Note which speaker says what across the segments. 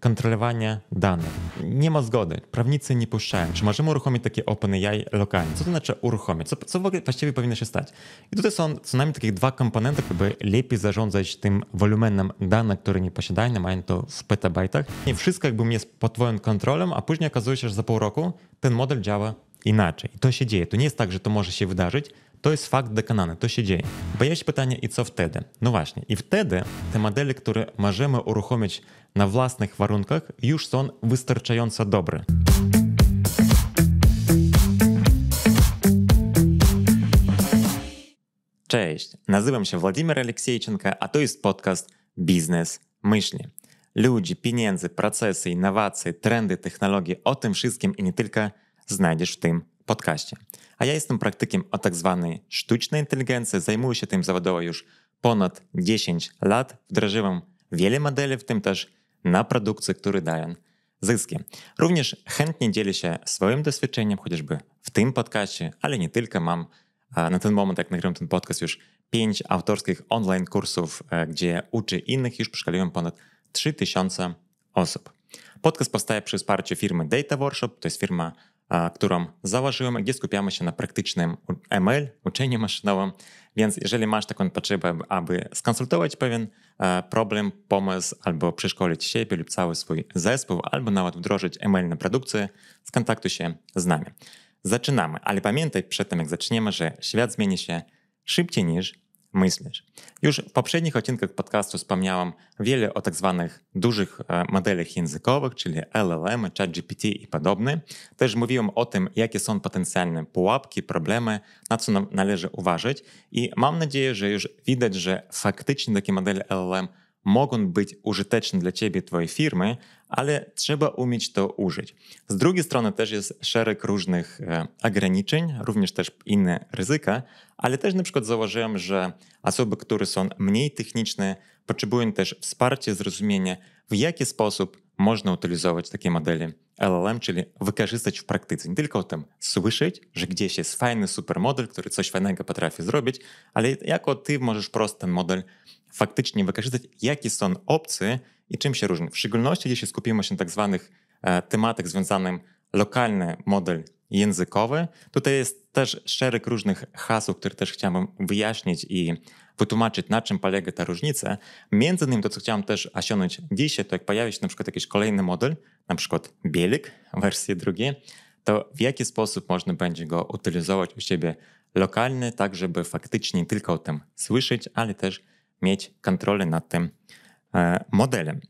Speaker 1: kontrolowania danych. Nie ma zgody. Prawnicy nie puszczają. Czy możemy uruchomić takie OpenAI lokalnie? Co to znaczy uruchomić? Co, co w ogóle właściwie powinno się stać? I tutaj są co najmniej takie dwa komponenty, by lepiej zarządzać tym wolumenem danych, które nie posiadamy, mają to w petabajtach. Nie wszystko jakby jest pod twoją kontrolą, a później okazuje się, że za pół roku ten model działa inaczej. I to się dzieje. To nie jest tak, że to może się wydarzyć. To jest fakt dokonany, to się dzieje. Pojawia się pytanie, i co wtedy? No właśnie, i wtedy te modele, które możemy uruchomić na własnych warunkach, już są wystarczająco dobre. Cześć, nazywam się Władimir Aleksiejczynka, a to jest podcast Biznes Myśli. Ludzi, pieniędzy, procesy, innowacje, trendy, technologie, o tym wszystkim i nie tylko – znajdziesz w tym podcaście. A ja jestem praktykiem o tak zwanej sztucznej inteligencji, zajmuję się tym zawodowo już ponad 10 lat, wdrażałem wiele modeli, w tym też na produkcje, które dają zyski. Również chętnie dzielę się swoim doświadczeniem, chociażby w tym podcaście, ale nie tylko. Mam na ten moment, jak nagrywam ten podcast, już pięć autorskich online kursów, e, gdzie uczy innych, już przeszkoliłem ponad 3000 osób. Podcast powstaje przy wsparciu firmy Data Workshop, to jest firma którą założyłem, gdzie skupiamy się na praktycznym ML, uczeniu maszynowym. Więc jeżeli masz taką potrzebę, aby skonsultować pewien e, problem, pomysł, albo przeszkolić siebie lub cały swój zespół, albo nawet wdrożyć ML na produkcję, skontaktuj się z nami. Zaczynamy, ale pamiętaj przed tym, jak zaczniemy, że świat zmieni się szybciej niż myślisz. Już w poprzednich odcinkach podcastu wspomniałam wiele o tak zwanych dużych e, modelach językowych, czyli LLM, ChatGPT i podobne. Też mówiłem o tym, jakie są potencjalne pułapki, problemy, na co należy uważać i mam nadzieję, że już widać, że faktycznie takie modele LLM mogą być użyteczne dla ciebie, twojej firmy, ale trzeba umieć to użyć. Z drugiej strony też jest szereg różnych e, ograniczeń, również też inne ryzyka, ale też na przykład zauważyłem, że osoby, które są mniej techniczne, potrzebują też wsparcia, zrozumienia, w jaki sposób można utylizować takie modele LLM, czyli wykorzystać w praktyce. Nie tylko o tym słyszeć, że gdzieś jest fajny supermodel, który coś fajnego potrafi zrobić, ale jako ty możesz prosto ten model faktycznie wykorzystać, jakie są opcje i czym się różni. W szczególności, jeśli skupimy się na tak zwanych e, tematach związanych lokalny model językowy. Tutaj jest też szereg różnych hasłów, które też chciałbym wyjaśnić i wytłumaczyć, na czym polega ta różnica. Między innymi to, co chciałem też osiągnąć dzisiaj, to jak pojawi się na przykład jakiś kolejny model, na przykład Bielik, wersje drugie, to w jaki sposób można będzie go utylizować u siebie lokalny, tak żeby faktycznie nie tylko o tym słyszeć, ale też mieć kontrolę nad tym e, modelem.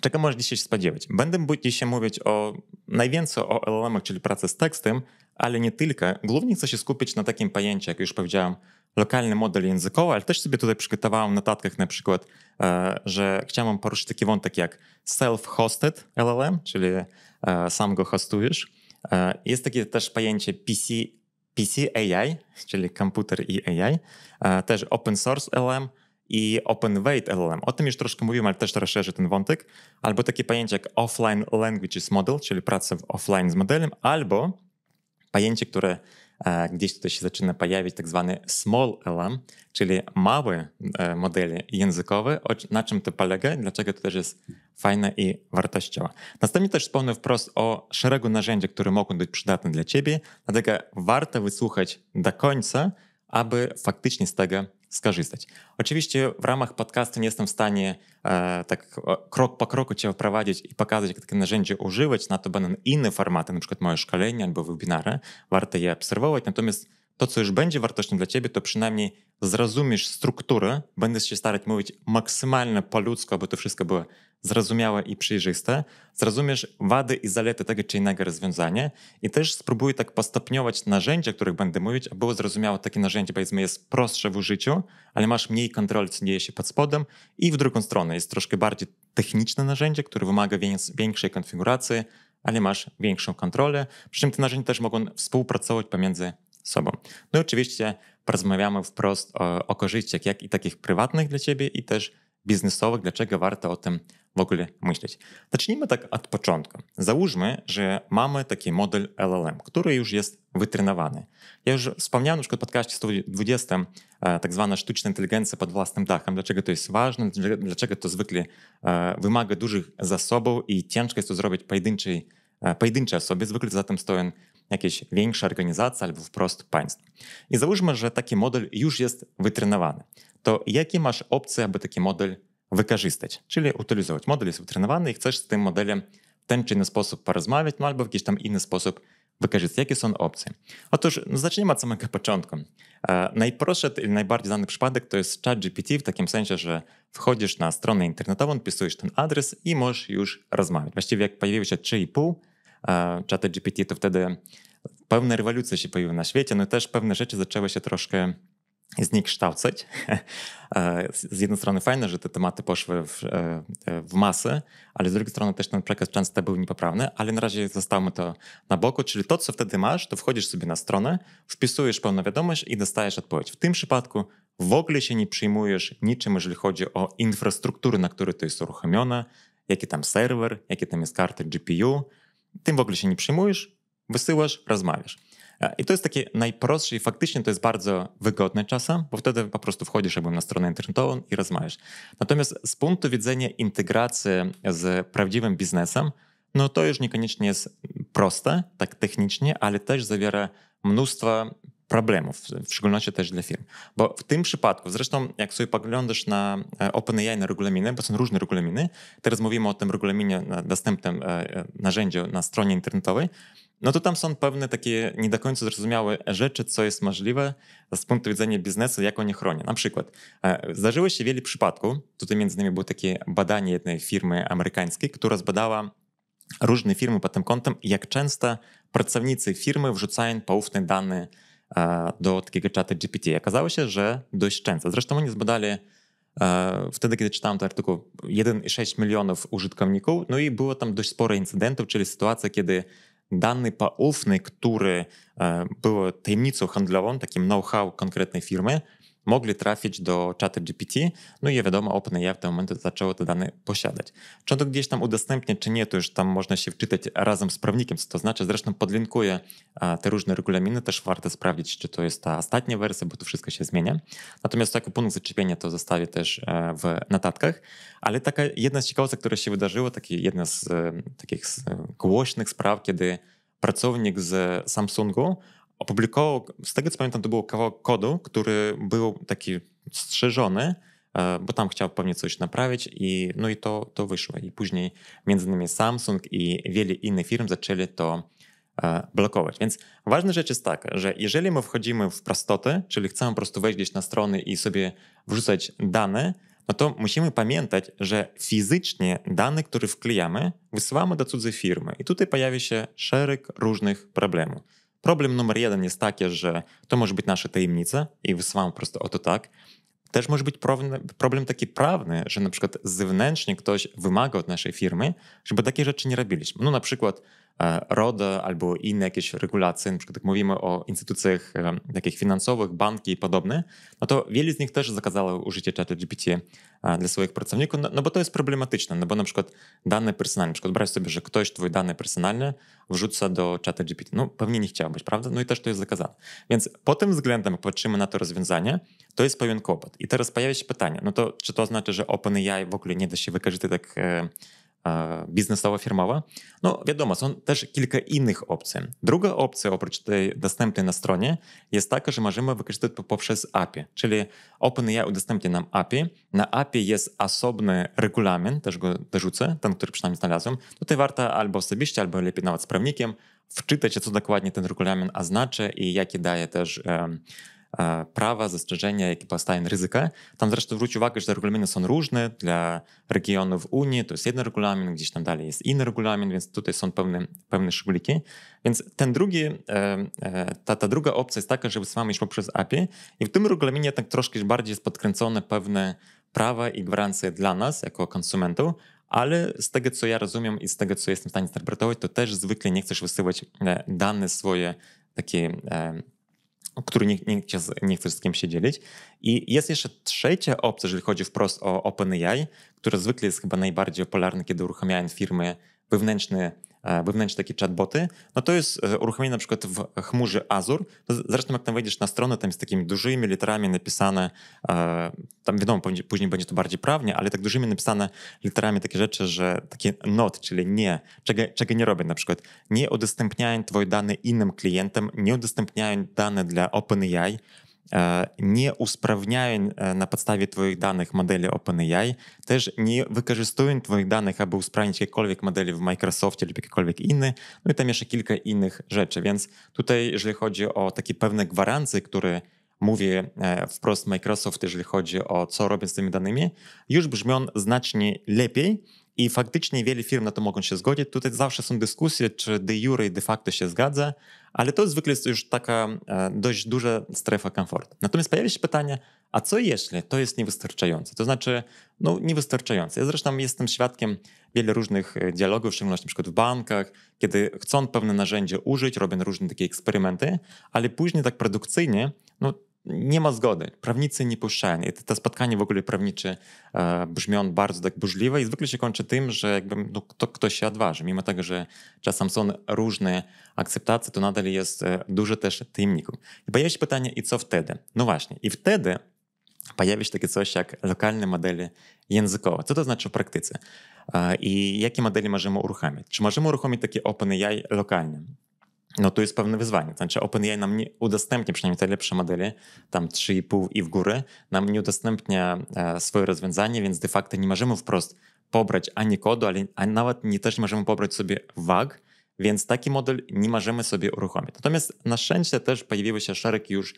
Speaker 1: Czego można się spodziewać? Będę dzisiaj mówić o najwięcej o LLM-ach, czyli pracy z tekstem, ale nie tylko. Głównie chcę się skupić na takim pojęciu, jak już powiedziałem, lokalny model językowy, ale też sobie tutaj przygotowałem w notatkach na przykład, e, że chciałem poruszyć taki wątek jak self-hosted LLM, czyli e, sam go hostujesz. Jest takie też pojęcie PC, PC AI, czyli komputer i AI, też open source LLM, i OpenWeight LLM. O tym już troszkę mówiłem, ale też rozszerzę ten wątek. Albo takie pojęcie jak Offline Languages Model, czyli praca w offline z modelem, albo pojęcie, które e, gdzieś tutaj się zaczyna pojawiać, tak zwany Small LM, czyli małe e, modele językowe. O, na czym to polega dlaczego to też jest fajne i wartościowe. Następnie też wspomnę wprost o szeregu narzędzi, które mogą być przydatne dla Ciebie, dlatego warto wysłuchać do końca, aby faktycznie z tego skorzystać. Oczywiście w ramach podcastu nie jestem w stanie e, tak krok po kroku Cię wprowadzić i pokazać, jak takie narzędzie używać, na to będą inne formaty, na przykład moje szkolenia albo webinary, warto je obserwować, natomiast to, co już będzie wartością dla Ciebie, to przynajmniej zrozumiesz strukturę, będziesz się starać mówić maksymalnie po ludzku, aby to wszystko było zrozumiałe i przejrzyste, zrozumiesz wady i zalety tego czy innego rozwiązania i też spróbuj tak postopniować narzędzia, o których będę mówić, aby było zrozumiałe takie narzędzie, powiedzmy, jest prostsze w użyciu, ale masz mniej kontroli, co dzieje się pod spodem i w drugą stronę jest troszkę bardziej techniczne narzędzie, które wymaga większej konfiguracji, ale masz większą kontrolę, przy czym te narzędzia też mogą współpracować pomiędzy sobą. No i oczywiście porozmawiamy wprost o, o korzyściach, jak i takich prywatnych dla ciebie i też biznesowych, dlaczego warto o tym w ogóle myśleć. Zacznijmy tak od początku. Załóżmy, że mamy taki model LLM, który już jest wytrenowany. Ja już wspomniałem na przykład w podcaście 120 e, tak zwana sztuczna inteligencja pod własnym dachem. Dlaczego to jest ważne? Dlaczego to zwykle e, wymaga dużych zasobów i ciężko jest to zrobić pojedynczej, e, pojedynczej osobie. Zwykle za tym stoją jakieś większe organizacje albo wprost państwo. I załóżmy, że taki model już jest wytrenowany. To jakie masz opcje, aby taki model wykorzystać, czyli utylizować. Model jest utrenowany i chcesz z tym modelem w ten czy inny sposób porozmawiać, no albo w jakiś tam inny sposób wykorzystać. Jakie są opcje? Otóż no zacznijmy od samego początku. E, najprostszy najbardziej znany przypadek to jest ChatGPT w takim sensie, że wchodzisz na stronę internetową, wpisujesz ten adres i możesz już rozmawiać. Właściwie jak pojawił się 3,5 e, ChatGPT, to wtedy pewna rewolucja się pojawiła na świecie, no i też pewne rzeczy zaczęły się troszkę zniekształcać. E, z jednej strony fajne, że te tematy poszły w, e, e, w masę, ale z drugiej strony też ten przekaz często był niepoprawny, ale na razie zostawmy to na boku, czyli to, co wtedy masz, to wchodzisz sobie na stronę, wpisujesz pełną wiadomość i dostajesz odpowiedź. W tym przypadku w ogóle się nie przyjmujesz niczym, jeżeli chodzi o infrastrukturę, na której to jest uruchomione, jaki tam serwer, jakie tam jest karty GPU. Tym w ogóle się nie przyjmujesz, wysyłasz, rozmawiasz. I to jest takie najprostsze i faktycznie to jest bardzo wygodne czasem, bo wtedy po prostu wchodzisz jakby na stronę internetową i rozmawiasz. Natomiast z punktu widzenia integracji z prawdziwym biznesem, no to już niekoniecznie jest proste, tak technicznie, ale też zawiera mnóstwo problemów, w szczególności też dla firm. Bo w tym przypadku, zresztą jak sobie poglądasz na e, OpenAI, na regulaminy, bo są różne regulaminy, teraz mówimy o tym regulaminie na dostępnym e, e, narzędziu na stronie internetowej, no to tam są pewne takie nie do końca zrozumiałe rzeczy, co jest możliwe z punktu widzenia biznesu, jak oni chronią. Na przykład e, zdarzyło się wiele przypadków, tutaj między innymi było takie badanie jednej firmy amerykańskiej, która zbadała różne firmy pod tym kątem, jak często pracownicy firmy wrzucają poufne dane e, do takiego czata GPT. Okazało się, że dość często. Zresztą oni zbadali e, Wtedy, kiedy czytałem ten artykuł, 1,6 milionów użytkowników, no i było tam dość sporo incydentów, czyli sytuacja, kiedy данные по оффны, которые э, было таемницу хандлявон, таким ноу-хау конкретной фирмы, mogli trafić do czata GPT, no i wiadomo, OpenAI w tym momencie zaczęło te dane posiadać. Czy to gdzieś tam udostępnia, czy nie, to już tam można się wczytać razem z prawnikiem, co to znaczy. Zresztą podlinkuję te różne regulaminy, też warto sprawdzić, czy to jest ta ostatnia wersja, bo to wszystko się zmienia. Natomiast taki punkt zaczepienia to zostawię też e, w notatkach. Ale taka jedna z ciekawostek, która się wydarzyła, taki jedna z e, takich e, głośnych spraw, kiedy pracownik z Samsungu opublikował, z tego co pamiętam, to był kawałek kodu, który był taki strzeżony, e, bo tam chciał pewnie coś naprawić i no i to, to wyszło. I później między innymi Samsung i wiele innych firm zaczęli to e, blokować. Więc ważna rzecz jest taka, że jeżeli my wchodzimy w prostotę, czyli chcemy po prostu wejść gdzieś na strony i sobie wrzucać dane, no to musimy pamiętać, że fizycznie dane, które wklejamy, wysyłamy do cudzej firmy. I tutaj pojawia się szereg różnych problemów. Problem numer jeden jest taki, że to może być nasza tajemnica i wysyłamy po prostu oto tak. Też może być problem, problem taki prawny, że na przykład zewnętrznie ktoś wymaga od naszej firmy, żeby takie rzeczy nie robiliśmy. No na przykład E, RODO albo inne jakieś regulacje, na przykład jak mówimy o instytucjach e, takich finansowych, banki i podobne, no to wiele z nich też zakazało użycie czatu GPT e, dla swoich pracowników, no, no, bo to jest problematyczne, no bo na przykład dane personalne, na przykład brać sobie, że ktoś twoje dane personalne wrzuca do czata GPT, no pewnie nie chciałbyś, prawda? No i też to jest zakazane. Więc pod tym względem, jak patrzymy na to rozwiązanie, to jest pewien kłopot. I teraz pojawia się pytanie, no to czy to znaczy, że OpenAI w ogóle nie da się wykorzystać tak Biznesowa firmowa, No wiadomo, są też kilka innych opcji. Druga opcja, oprócz tej dostępnej na stronie, jest taka, że możemy wykorzystać poprzez API, czyli OpenAI udostępnia nam API. Na API jest osobny regulamin, też go dorzucę, ten, który przynajmniej znalazłem. Tutaj warto albo osobiście, albo lepiej nawet z prawnikiem wczytać, co dokładnie ten regulamin oznacza i jakie daje też... E, prawa, zastrzeżenia, jakie powstają ryzyka. Tam zresztą zwróć uwagę, że te regulaminy są różne dla regionów Unii, to jest jeden regulamin, gdzieś tam dalej jest inny regulamin, więc tutaj są pewne, pewne szczególiki. Więc ten drugi, e, e, ta, ta druga opcja jest taka, żeby sama iść poprzez API i w tym regulaminie tak troszkę bardziej jest podkręcone pewne prawa i gwarancje dla nas jako konsumentów, ale z tego, co ja rozumiem i z tego, co jestem w stanie interpretować, to też zwykle nie chcesz wysyłać dane swoje takie który nikt, nikt nie chce z kim się dzielić. I jest jeszcze trzecia opcja, jeżeli chodzi wprost o OpenAI, która zwykle jest chyba najbardziej popularna, kiedy uruchamiają firmy wewnętrzne wewnętrzne takie chatboty, no to jest e, uruchomienie na przykład w chmurze Azure. Zresztą jak tam wejdziesz na stronę, tam jest takimi dużymi literami napisane, e, tam wiadomo, później będzie to bardziej prawnie, ale tak dużymi napisane literami takie rzeczy, że takie not, czyli nie, czego, czego nie robię na przykład, nie udostępniają twoje dane innym klientom, nie udostępniają dane dla OpenAI, E, nie usprawniają e, na podstawie Twoich danych modeli OpenAI, też nie wykorzystują Twoich danych, aby usprawnić jakiekolwiek modele w Microsoftie lub jakiekolwiek inne. No i tam jeszcze kilka innych rzeczy, więc tutaj, jeżeli chodzi o takie pewne gwarancje, które mówię e, wprost Microsoft, jeżeli chodzi o co robią z tymi danymi, już on znacznie lepiej. I faktycznie wiele firm na to mogą się zgodzić. Tutaj zawsze są dyskusje, czy de jure i de facto się zgadza, ale to zwykle jest już taka e, dość duża strefa komfortu. Natomiast pojawia się pytanie, a co jeśli to jest niewystarczające? To znaczy, no niewystarczające. Ja zresztą jestem świadkiem wielu różnych e, dialogów, w szczególności np. w bankach, kiedy chcą pewne narzędzie użyć, robią różne takie eksperymenty, ale później tak produkcyjnie, no nie ma zgody. Prawnicy nie puszczają. I to spotkanie w ogóle prawnicze e, on bardzo tak burzliwe i zwykle się kończy tym, że jakby no, ktoś się odważy. Mimo tego, że czasem są różne akceptacje, to nadal jest e, dużo też tajemników. I pojawia się pytanie, i co wtedy? No właśnie, i wtedy pojawia się takie coś jak lokalne modele językowe. Co to znaczy w praktyce? E, I jakie modele możemy uruchamiać? Czy możemy uruchomić takie OpenAI lokalne? no tu jest pewne wyzwanie. Znaczy OpenAI nam nie udostępnia, przynajmniej te lepsze modele, tam 3,5 i w górę, nam nie udostępnia e, swoje rozwiązanie, więc de facto nie możemy wprost pobrać ani kodu, ale, a nawet nie też nie możemy pobrać sobie wag, więc taki model nie możemy sobie uruchomić. Natomiast na szczęście też pojawiły się szereg już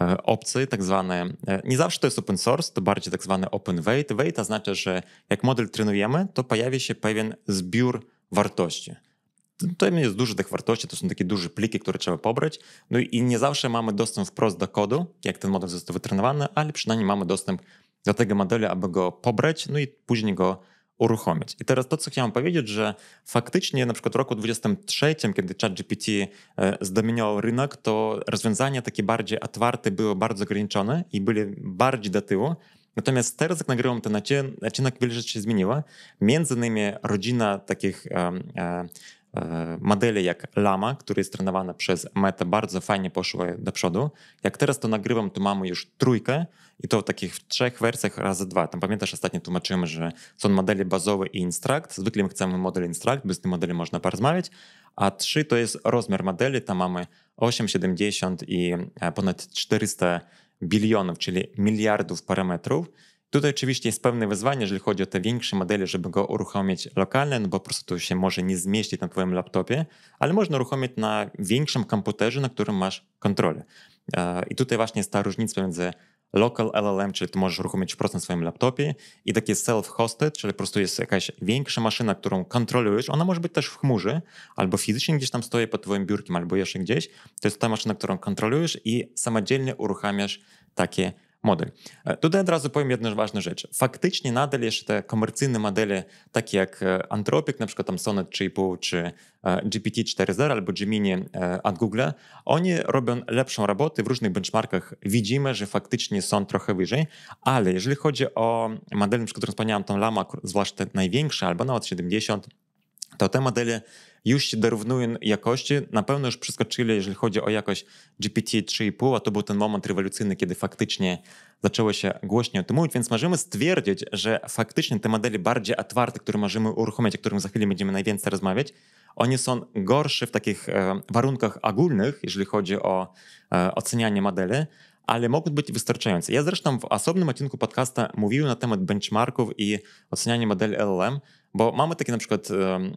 Speaker 1: e, opcji, tak zwane, e, nie zawsze to jest open source, to bardziej tak zwane open weight. Weight oznacza, że jak model trenujemy, to pojawi się pewien zbiór wartości – to jest dużo tych wartości, to są takie duże pliki, które trzeba pobrać. No i nie zawsze mamy dostęp wprost do kodu, jak ten model został wytrenowany, ale przynajmniej mamy dostęp do tego modelu, aby go pobrać, no i później go uruchomić. I teraz to, co chciałem powiedzieć, że faktycznie na przykład w roku 23, kiedy ChatGPT e, zdominował rynek, to rozwiązania takie bardziej otwarte były bardzo ograniczone i były bardziej do tyłu. Natomiast teraz, jak nagrywam ten odcinek, wiele rzeczy się zmieniło. Między innymi rodzina takich e, E, modele jak Lama, które jest trenowane przez Meta, bardzo fajnie poszły do przodu. Jak teraz to nagrywam, to mamy już trójkę i to w takich trzech wersjach razy dwa. Tam pamiętasz, ostatnio tłumaczyłem, że są modele bazowe i instruct. Zwykle chcemy model instruct, bez tym modeli można porozmawiać. A trzy to jest rozmiar modeli, tam mamy 8, 70 i e, ponad 400 bilionów, czyli miliardów parametrów. Tutaj oczywiście jest pewne wyzwanie, jeżeli chodzi o te większe modele, żeby go uruchomić lokalnie, no bo po prostu to się może nie zmieścić na twoim laptopie, ale można uruchomić na większym komputerze, na którym masz kontrolę. E, I tutaj właśnie jest ta różnica między local LLM, czyli ty możesz uruchomić wprost na swoim laptopie i takie self-hosted, czyli po prostu jest jakaś większa maszyna, którą kontrolujesz, ona może być też w chmurze, albo fizycznie gdzieś tam stoi pod twoim biurkiem, albo jeszcze gdzieś, to jest ta maszyna, którą kontrolujesz i samodzielnie uruchamiasz takie E, tutaj od razu powiem jedną ważną rzecz. Faktycznie nadal jeszcze те komercyjne modele, takie jak e, Anthropic, przykład tam Sonnet чи Pool, GPT-4.0 albo Gemini e, od Google, oni robią lepszą robotę w różnych benchmarkach. Widzimy, że faktycznie są trochę wyżej, ale jeżeli chodzi o modele, na przykład, którą wspomniałem, tą Lama, zwłaszcza te największe, albo nawet 70, to te modele już się dorównuje jakości. Na pewno już przeskoczyli, jeżeli chodzi o jakość GPT 3,5, a to był ten moment rewolucyjny, kiedy faktycznie zaczęło się głośniej o tym mówić, więc możemy stwierdzić, że faktycznie te modele bardziej otwarte, które możemy uruchomić, o którym za chwilę będziemy najwięcej rozmawiać, oni są gorsze w takich e, warunkach ogólnych, jeżeli chodzi o e, ocenianie modeli, ale mogą być wystarczające. Ja zresztą w osobnym odcinku podcasta mówiłem na temat benchmarków i oceniania modeli LLM, bo mamy taki na przykład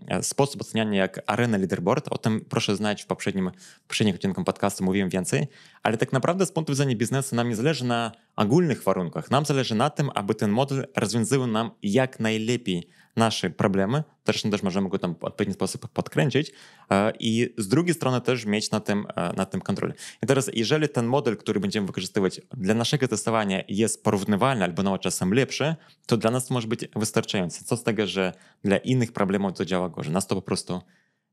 Speaker 1: e, sposób oceniania jak arena leaderboard, o tym proszę znać w poprzednim, poprzednim odcinku podcastu, mówiłem więcej, ale tak naprawdę z punktu widzenia biznesu nam nie zależy na ogólnych warunkach, nam zależy na tym, aby ten model rozwiązywał nam jak najlepiej nasze problemy, zresztą też możemy go tam w odpowiedni sposób podkręcić e, i z drugiej strony też mieć na tym, e, na tym kontrolę. I teraz, jeżeli ten model, który będziemy wykorzystywać dla naszego testowania jest porównywalny albo nawet czasem lepszy, to dla nas może być wystarczający. Co z tego, że dla innych problemów to działa gorzej. Nas to po prostu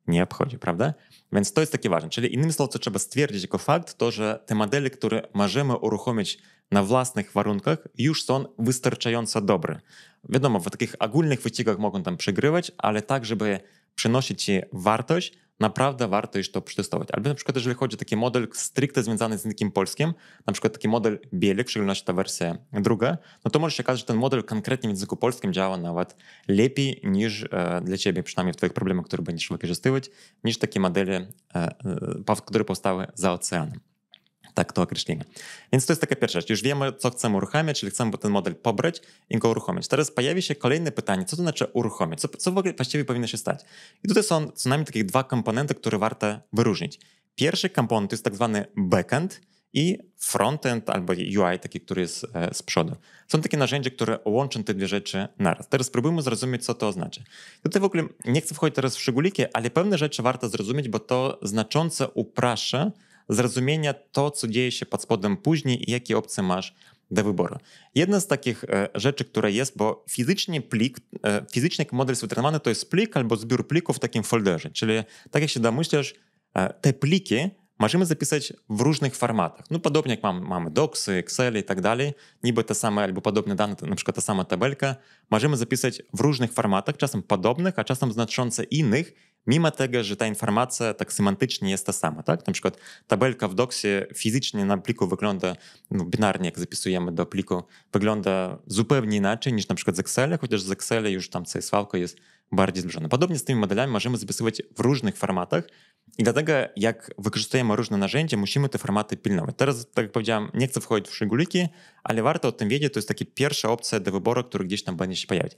Speaker 1: nie obchodzi, prawda? Więc to jest takie ważne. Czyli innymi słowy, co trzeba stwierdzić jako fakt, to że te modele, które możemy uruchomić na własnych warunkach już są wystarczająco dobre. Wiadomo, w takich ogólnych wyścigach mogą tam przegrywać, ale tak, żeby przynosić ci wartość, naprawdę warto już to przetestować. Albo na przykład, jeżeli chodzi o taki model stricte związany z językiem polskim, na przykład taki model bielik, w szczególności ta wersja druga, no to może się okazać, że ten model konkretnie w języku polskim działa nawet lepiej niż e, dla ciebie, przynajmniej w twoich problemach, które będziesz wykorzystywać, niż takie modele, e, e, które powstały za oceanem. Tak, to określimy. Więc to jest taka pierwsza rzecz. Już wiemy, co chcemy uruchamiać, czyli chcemy ten model pobrać i go uruchomić. Teraz pojawi się kolejne pytanie, co to znaczy uruchomić? Co, co w ogóle właściwie powinno się stać? I tutaj są co najmniej takie dwa komponenty, które warto wyróżnić. Pierwszy komponent to jest tak zwany backend, i frontend albo UI, taki, który jest e, z przodu. Są takie narzędzia, które łączą te dwie rzeczy naraz. Teraz spróbujmy zrozumieć, co to oznacza. Tutaj w ogóle nie chcę wchodzić teraz w szczególiki, ale pewne rzeczy warto zrozumieć, bo to znacząco uprasza zrozumienia to, co dzieje się pod spodem później i jakie opcje masz do wyboru. Jedna z takich e, rzeczy, która jest, bo fizycznie plik, e, fizycznie model jest wytrenowany, to jest plik albo zbiór plików w takim folderze, czyli tak jak się domyślasz, e, te pliki możemy zapisać w różnych formatach. No podobnie jak mamy docsy, Excel i tak dalej, niby te same albo podobne dane, na przykład ta sama tabelka, możemy zapisać w różnych formatach, czasem podobnych, a czasem znacząco innych mimo tego, że ta informacja tak semantycznie jest ta sama. Tak? Na przykład tabelka w doksie fizycznie na pliku wygląda, no, binarnie jak zapisujemy do pliku, wygląda zupełnie inaczej niż na przykład z Excela, chociaż z Excela już tam CSV jest bardziej złożona. Podobnie z tymi modelami możemy zapisywać w różnych formatach, i dlatego, jak wykorzystujemy różne narzędzia, musimy te formaty pilnować. Teraz, tak jak powiedziałem, nie chcę wchodzić w szczegóły, ale warto o tym wiedzieć. To jest taka pierwsza opcja do wyboru, która gdzieś tam będzie się pojawiać.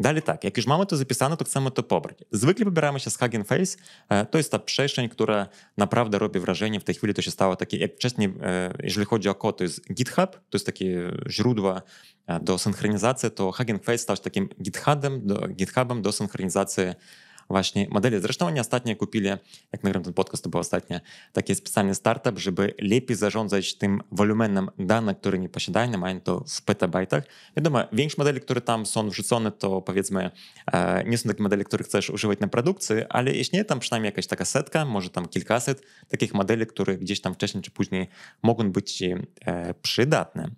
Speaker 1: Dalej tak, jak już mamy to zapisane, to chcemy to pobrać. Zwykle wybieramy się z Hugging Face. E, to jest ta przestrzeń, która naprawdę robi wrażenie. W tej chwili to się stało takie, jak wcześniej, e, jeżeli chodzi o kod, to jest GitHub, to jest takie źródło e, do synchronizacji, to Hugging Face stał się takim GitHubem do, GitHubem do synchronizacji właśnie modele. Zresztą oni ostatnio kupili, jak nagram ten podcast, to było ostatnie, taki specjalny startup, żeby lepiej zarządzać tym wolumenem danych, które nie posiadają, no, mają to w petabajtach. Wiadomo, większość modeli, które tam są wrzucone, to powiedzmy e, nie są takie modele, które chcesz używać na produkcji, ale jeśli nie, tam przynajmniej jakaś taka setka, może tam kilkaset takich modeli, które gdzieś tam wcześniej czy później mogą być ci e, przydatne.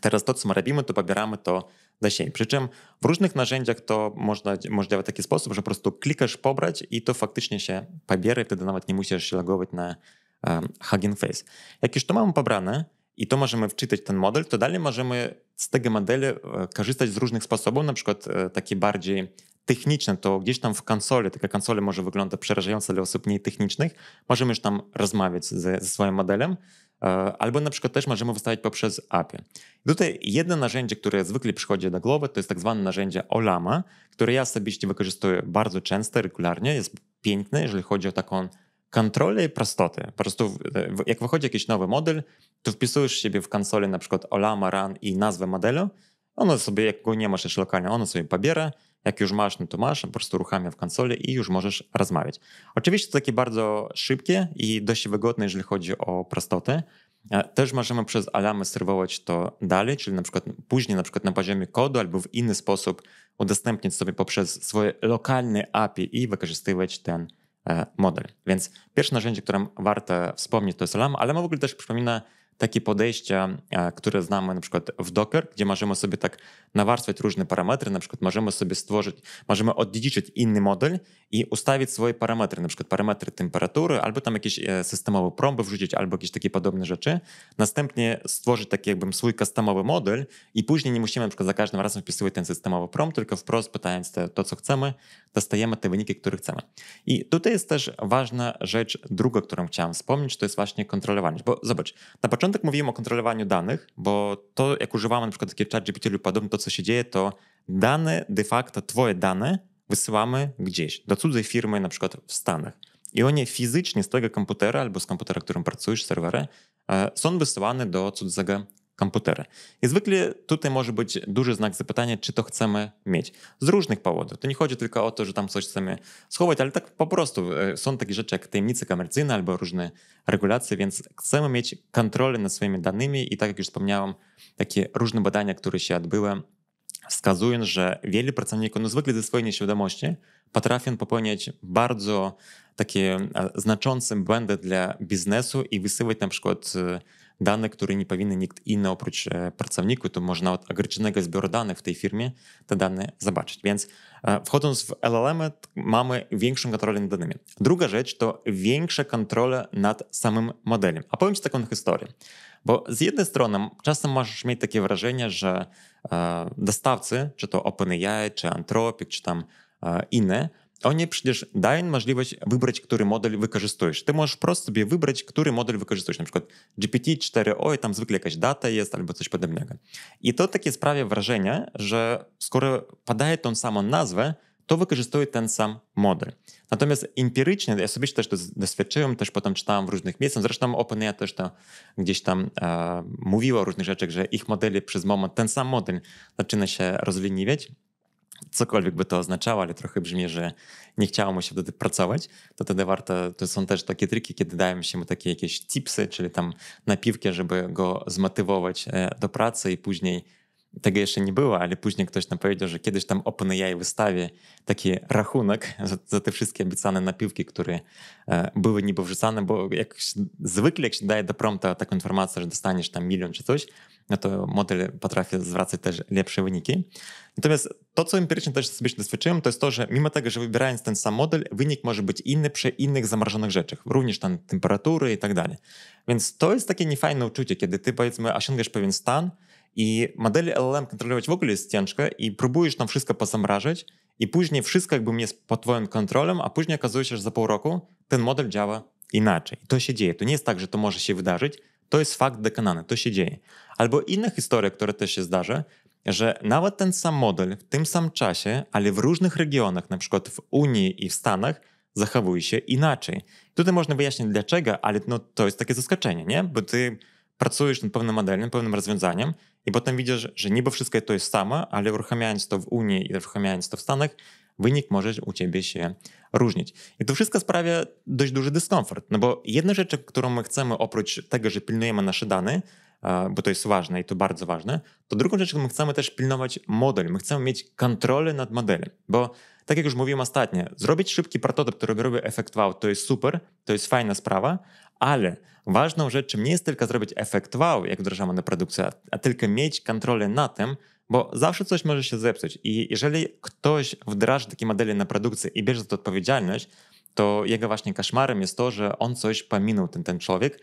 Speaker 1: Teraz to, co my robimy, to pobieramy to do siebie. Przy czym w różnych narzędziach to można, można działać w taki sposób, że po prostu klikasz pobrać i to faktycznie się pobiera, wtedy nawet nie musisz się logować na um, Hugging Face. Jak już to mamy pobrane i to możemy wczytać ten model, to dalej możemy z tego modelu e, korzystać z różnych sposobów, na przykład e, taki bardziej techniczne, to gdzieś tam w konsoli, taka konsola może wyglądać przerażająco dla osób mniej technicznych, możemy już tam rozmawiać ze, ze swoim modelem, E, albo na przykład też możemy wystawiać poprzez API. Tutaj jedno narzędzie, które zwykle przychodzi do głowy, to jest tak zwane narzędzie Olama, które ja osobiście wykorzystuję bardzo często, regularnie, jest piękne, jeżeli chodzi o taką kontrolę i prostotę. Po prostu e, jak wychodzi jakiś nowy model, to wpisujesz siebie w konsolę na przykład Olama Run i nazwę modelu, ono sobie, jak go nie masz jeszcze lokalnie, ono sobie pobiera, jak już masz, no to masz, po prostu uruchamia w konsoli i już możesz rozmawiać. Oczywiście to takie bardzo szybkie i dość wygodne, jeżeli chodzi o prostotę. E, też możemy przez alamy serwować to dalej, czyli na przykład później na przykład na poziomie kodu albo w inny sposób udostępnić sobie poprzez swoje lokalne API i wykorzystywać ten e, model. Więc pierwsze narzędzie, którym warto wspomnieć, to jest alarm, ale w ogóle też przypomina takie podejścia, e, które znamy na przykład w Docker, gdzie możemy sobie tak nawarstwiać różne parametry, na przykład możemy sobie stworzyć, możemy odziedziczyć inny model i ustawić swoje parametry, na przykład parametry temperatury, albo tam jakieś e, systemowe prąby wrzucić, albo jakieś takie podobne rzeczy. Następnie stworzyć taki jakby swój customowy model i później nie musimy na przykład za każdym razem wpisywać ten systemowy prąb, tylko wprost pytając te, to, co chcemy, dostajemy te wyniki, które chcemy. I tutaj jest też ważna rzecz druga, którą chciałem wspomnieć, to jest właśnie kontrolowanie, bo zobacz, na początku początek mówiłem o kontrolowaniu danych, bo to jak używamy np. przykład takiego ChatGPT lub podobne, to co się dzieje, to dane, de facto twoje dane wysyłamy gdzieś, do cudzej firmy np. w Stanach. I one fizycznie z tego komputera albo z komputera, którym pracujesz, serwera, e, są wysyłane do cudzego komputery. I zwykle tutaj może być duży znak zapytania, czy to chcemy mieć. Z różnych powodów. To nie chodzi tylko o to, że tam coś chcemy schować, ale tak po prostu e, są takie rzeczy jak tajemnice komercyjne albo różne regulacje, więc chcemy mieć kontrolę nad swoimi danymi i tak jak już wspomniałem, takie różne badania, które się odbyły, wskazują, że wielu pracowników, no zwykle ze swojej nieświadomości, potrafią popełniać bardzo takie e, znaczące błędy dla biznesu i wysyłać na przykład e, dane, które nie powinny nikt inny oprócz e, pracowników, to można od agresywnego zbioru danych w tej firmie te dane zobaczyć. Więc e, wchodząc w LLM mamy większą kontrolę nad danymi. Druga rzecz to większa kontrola nad samym modelem. A powiem Ci taką historię. Bo z jednej strony czasem możesz mieć takie wrażenie, że e, dostawcy, czy to OpenAI, czy Anthropic, czy tam inne, oni przecież dają możliwość wybrać, który model wykorzystujesz. Ty możesz prosto sobie wybrać, który model wykorzystujesz, na przykład GPT-4o i tam zwykle jakaś data jest albo coś podobnego. I to takie sprawia wrażenie, że skoro podaje tą samą nazwę, to wykorzystuje ten sam model. Natomiast empirycznie, ja sobie też to doświadczyłem, też potem czytałem w różnych miejscach, zresztą OpenAI też to gdzieś tam e, mówiło o różnych rzeczach, że ich modele przez moment, ten sam model zaczyna się rozliniwiać, cokolwiek by to oznaczało, ale trochę brzmi, że nie chciało mu się wtedy pracować, to wtedy warto, to są też takie triki, kiedy dajemy się mu takie jakieś tipsy, czyli tam napiwki, żeby go zmotywować e, do pracy i później tego jeszcze nie było, ale później ktoś nam powiedział, że kiedyś tam OpenAI wystawi taki rachunek za, za, te wszystkie obiecane napiwki, które e, były niby wrzucane, bo jak zwykle jak się daje do prompta taką informację, że dostaniesz tam milion czy coś, no to model potrafi zwracać też lepsze wyniki. Natomiast to, co empirycznie też sobie doświadczyłem, to jest to, że mimo tego, że wybierając ten sam model, wynik może być inny przy innych zamrożonych rzeczach, również tam temperatury i tak dalej. Więc to jest takie niefajne uczucie, kiedy ty powiedzmy osiągasz pewien stan, i modele LLM kontrolować w ogóle jest ciężko i próbujesz tam wszystko posamrażać i później wszystko jakby jest pod twoim kontrolą, a później okazuje się, że za pół roku ten model działa inaczej. to się dzieje. To nie jest tak, że to może się wydarzyć, to jest fakt dokonany, to się dzieje. Albo inna historia, która też się zdarza, że nawet ten sam model w tym samym czasie, ale w różnych regionach, na przykład w Unii i w Stanach, zachowuje się inaczej. Tutaj można wyjaśnić dlaczego, ale no, to jest takie zaskoczenie, nie? Bo ty pracujesz nad pewnym modelem, pewnym rozwiązaniem i potem widzisz, że niby wszystko to jest samo, ale uruchamiając to w Unii i uruchamiając to w Stanach, wynik może u ciebie się różnić. I to wszystko sprawia dość duży dyskomfort, no bo jedna rzecz, którą my chcemy, oprócz tego, że pilnujemy nasze dane, bo to jest ważne i to bardzo ważne, to drugą rzecz, którą my chcemy też pilnować model, my chcemy mieć kontrolę nad modelem, bo tak jak już mówiłem ostatnio, zrobić szybki prototyp, który robi efekt wow, to jest super, to jest fajna sprawa, ale ważną rzeczą nie jest tylko zrobić efekt wow, jak wdrażamy na produkcję, a tylko mieć kontrolę na tym, bo zawsze coś może się zepsuć i jeżeli ktoś wdraża takie modele na produkcję i bierze za to odpowiedzialność, to jego właśnie kaszmarem jest to, że on coś pominął, ten, ten człowiek,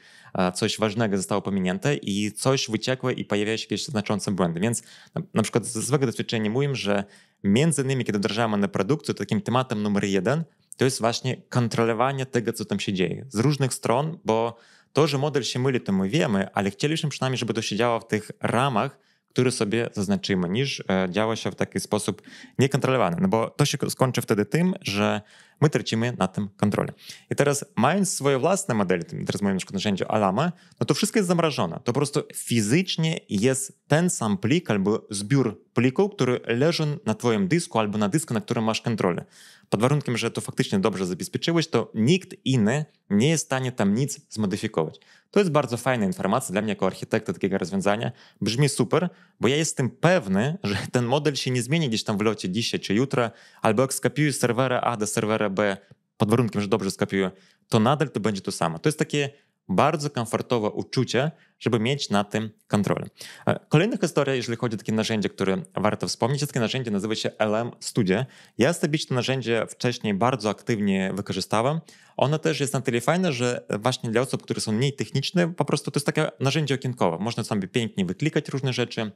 Speaker 1: coś ważnego zostało pominięte i coś wyciekło i pojawiają się jakieś znaczące błędy. Więc na, no, na przykład ze swojego doświadczenia mówię, że między innymi, kiedy wdrażamy na produkcję, takim tematem numer jeden to jest właśnie kontrolowanie tego, co tam się dzieje z różnych stron, bo to, że model się myli, to my wiemy, ale chcieliśmy przynajmniej, żeby to się działo w tych ramach, który sobie zaznaczymy, niż działo się w taki sposób niekontrolowany. No bo to się skończy wtedy tym, że my tracimy na tym kontrolę. I teraz mając swoje własne modele, teraz mówimy na narzędziu Alama, no to wszystko jest zamrożone. To po prostu fizycznie jest ten sam plik albo zbiór plików, który leży na twoim dysku albo na dysku, na którym masz kontrolę. Pod warunkiem, że to faktycznie dobrze zabezpieczyłeś, to nikt inny nie jest w stanie tam nic zmodyfikować. To jest bardzo fajna informacja dla mnie jako architekta takiego rozwiązania. Brzmi super, bo ja jestem pewny, że ten model się nie zmieni gdzieś tam w locie dzisiaj czy jutro, albo jak skopiuję serwera A do serwera B, pod warunkiem, że dobrze skopiuję, to nadal to będzie to samo. To jest takie bardzo komfortowe uczucie, żeby mieć na tym kontrolę. E, kolejna historia, jeżeli chodzi o takie narzędzie, które warto wspomnieć, to takie narzędzie nazywa się LM Studio. Ja osobiście to narzędzie wcześniej bardzo aktywnie wykorzystałem. Ono też jest na tyle fajne, że właśnie dla osób, które są mniej techniczne, po prostu to jest takie narzędzie okienkowe. Można sobie pięknie wyklikać różne rzeczy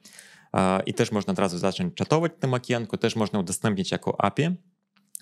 Speaker 1: e, i też można od razu zacząć czatować w tym okienku, też można udostępnić jako API.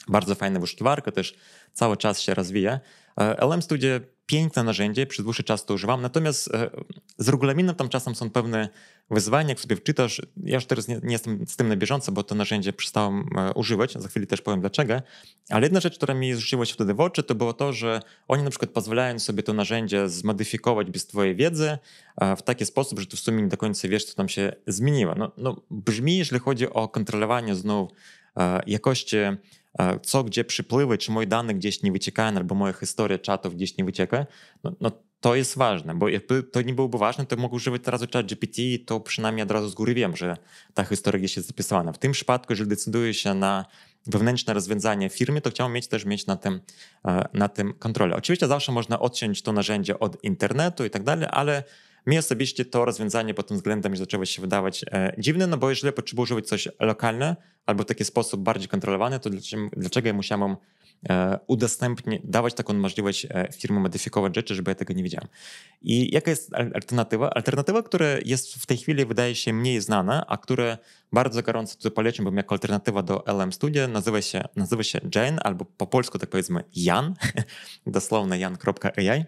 Speaker 1: Bardzo fajna wyszukiwarka, też cały czas się rozwija. E, LM Studio piękne narzędzie, przez dłuższy czas to używam, natomiast e, z regulaminem tam czasem są pewne wyzwania, jak sobie wczytasz. Ja już teraz nie, nie jestem z tym na bieżąco, bo to narzędzie przestałem e, używać, za chwilę też powiem dlaczego, ale jedna rzecz, która mi rzuciła się wtedy w oczy, to było to, że oni na przykład pozwalają sobie to narzędzie zmodyfikować bez twojej wiedzy e, w taki sposób, że ty w sumie nie do końca wiesz, co tam się zmieniło. No, no brzmi, jeżeli chodzi o kontrolowanie znów jakości E, co gdzie przypływy, czy moje dane gdzieś nie wyciekają, albo moja historia czatów gdzieś nie wycieka, no, no to jest ważne, bo jakby to nie byłoby ważne, to mogę używać teraz chat GPT, to przynajmniej od razu z góry wiem, że ta historia gdzieś jest zapisywana. W tym przypadku, jeżeli decyduję się na wewnętrzne rozwiązanie firmy, to chciałbym mieć też mieć na tym, e, na tym kontrolę. Oczywiście zawsze można odciąć to narzędzie od internetu i tak dalej, ale mi osobiście to rozwiązanie pod tym względem już zaczęło się wydawać e, dziwne, no bo jeżeli potrzebuję używać coś lokalne albo w taki sposób bardziej kontrolowany, to dlaczego, dlaczego ja musiałem e, udostępnić, dawać taką możliwość e, firmy modyfikować rzeczy, żeby ja tego nie widziałem. I jaka jest alternatywa? Alternatywa, która jest w tej chwili wydaje się mniej znana, a które bardzo gorąco tu polecam, bo jako alternatywa do LM Studio nazywa się, nazywa się Jane albo po polsku tak powiedzmy Jan, dosłownie jan.ai.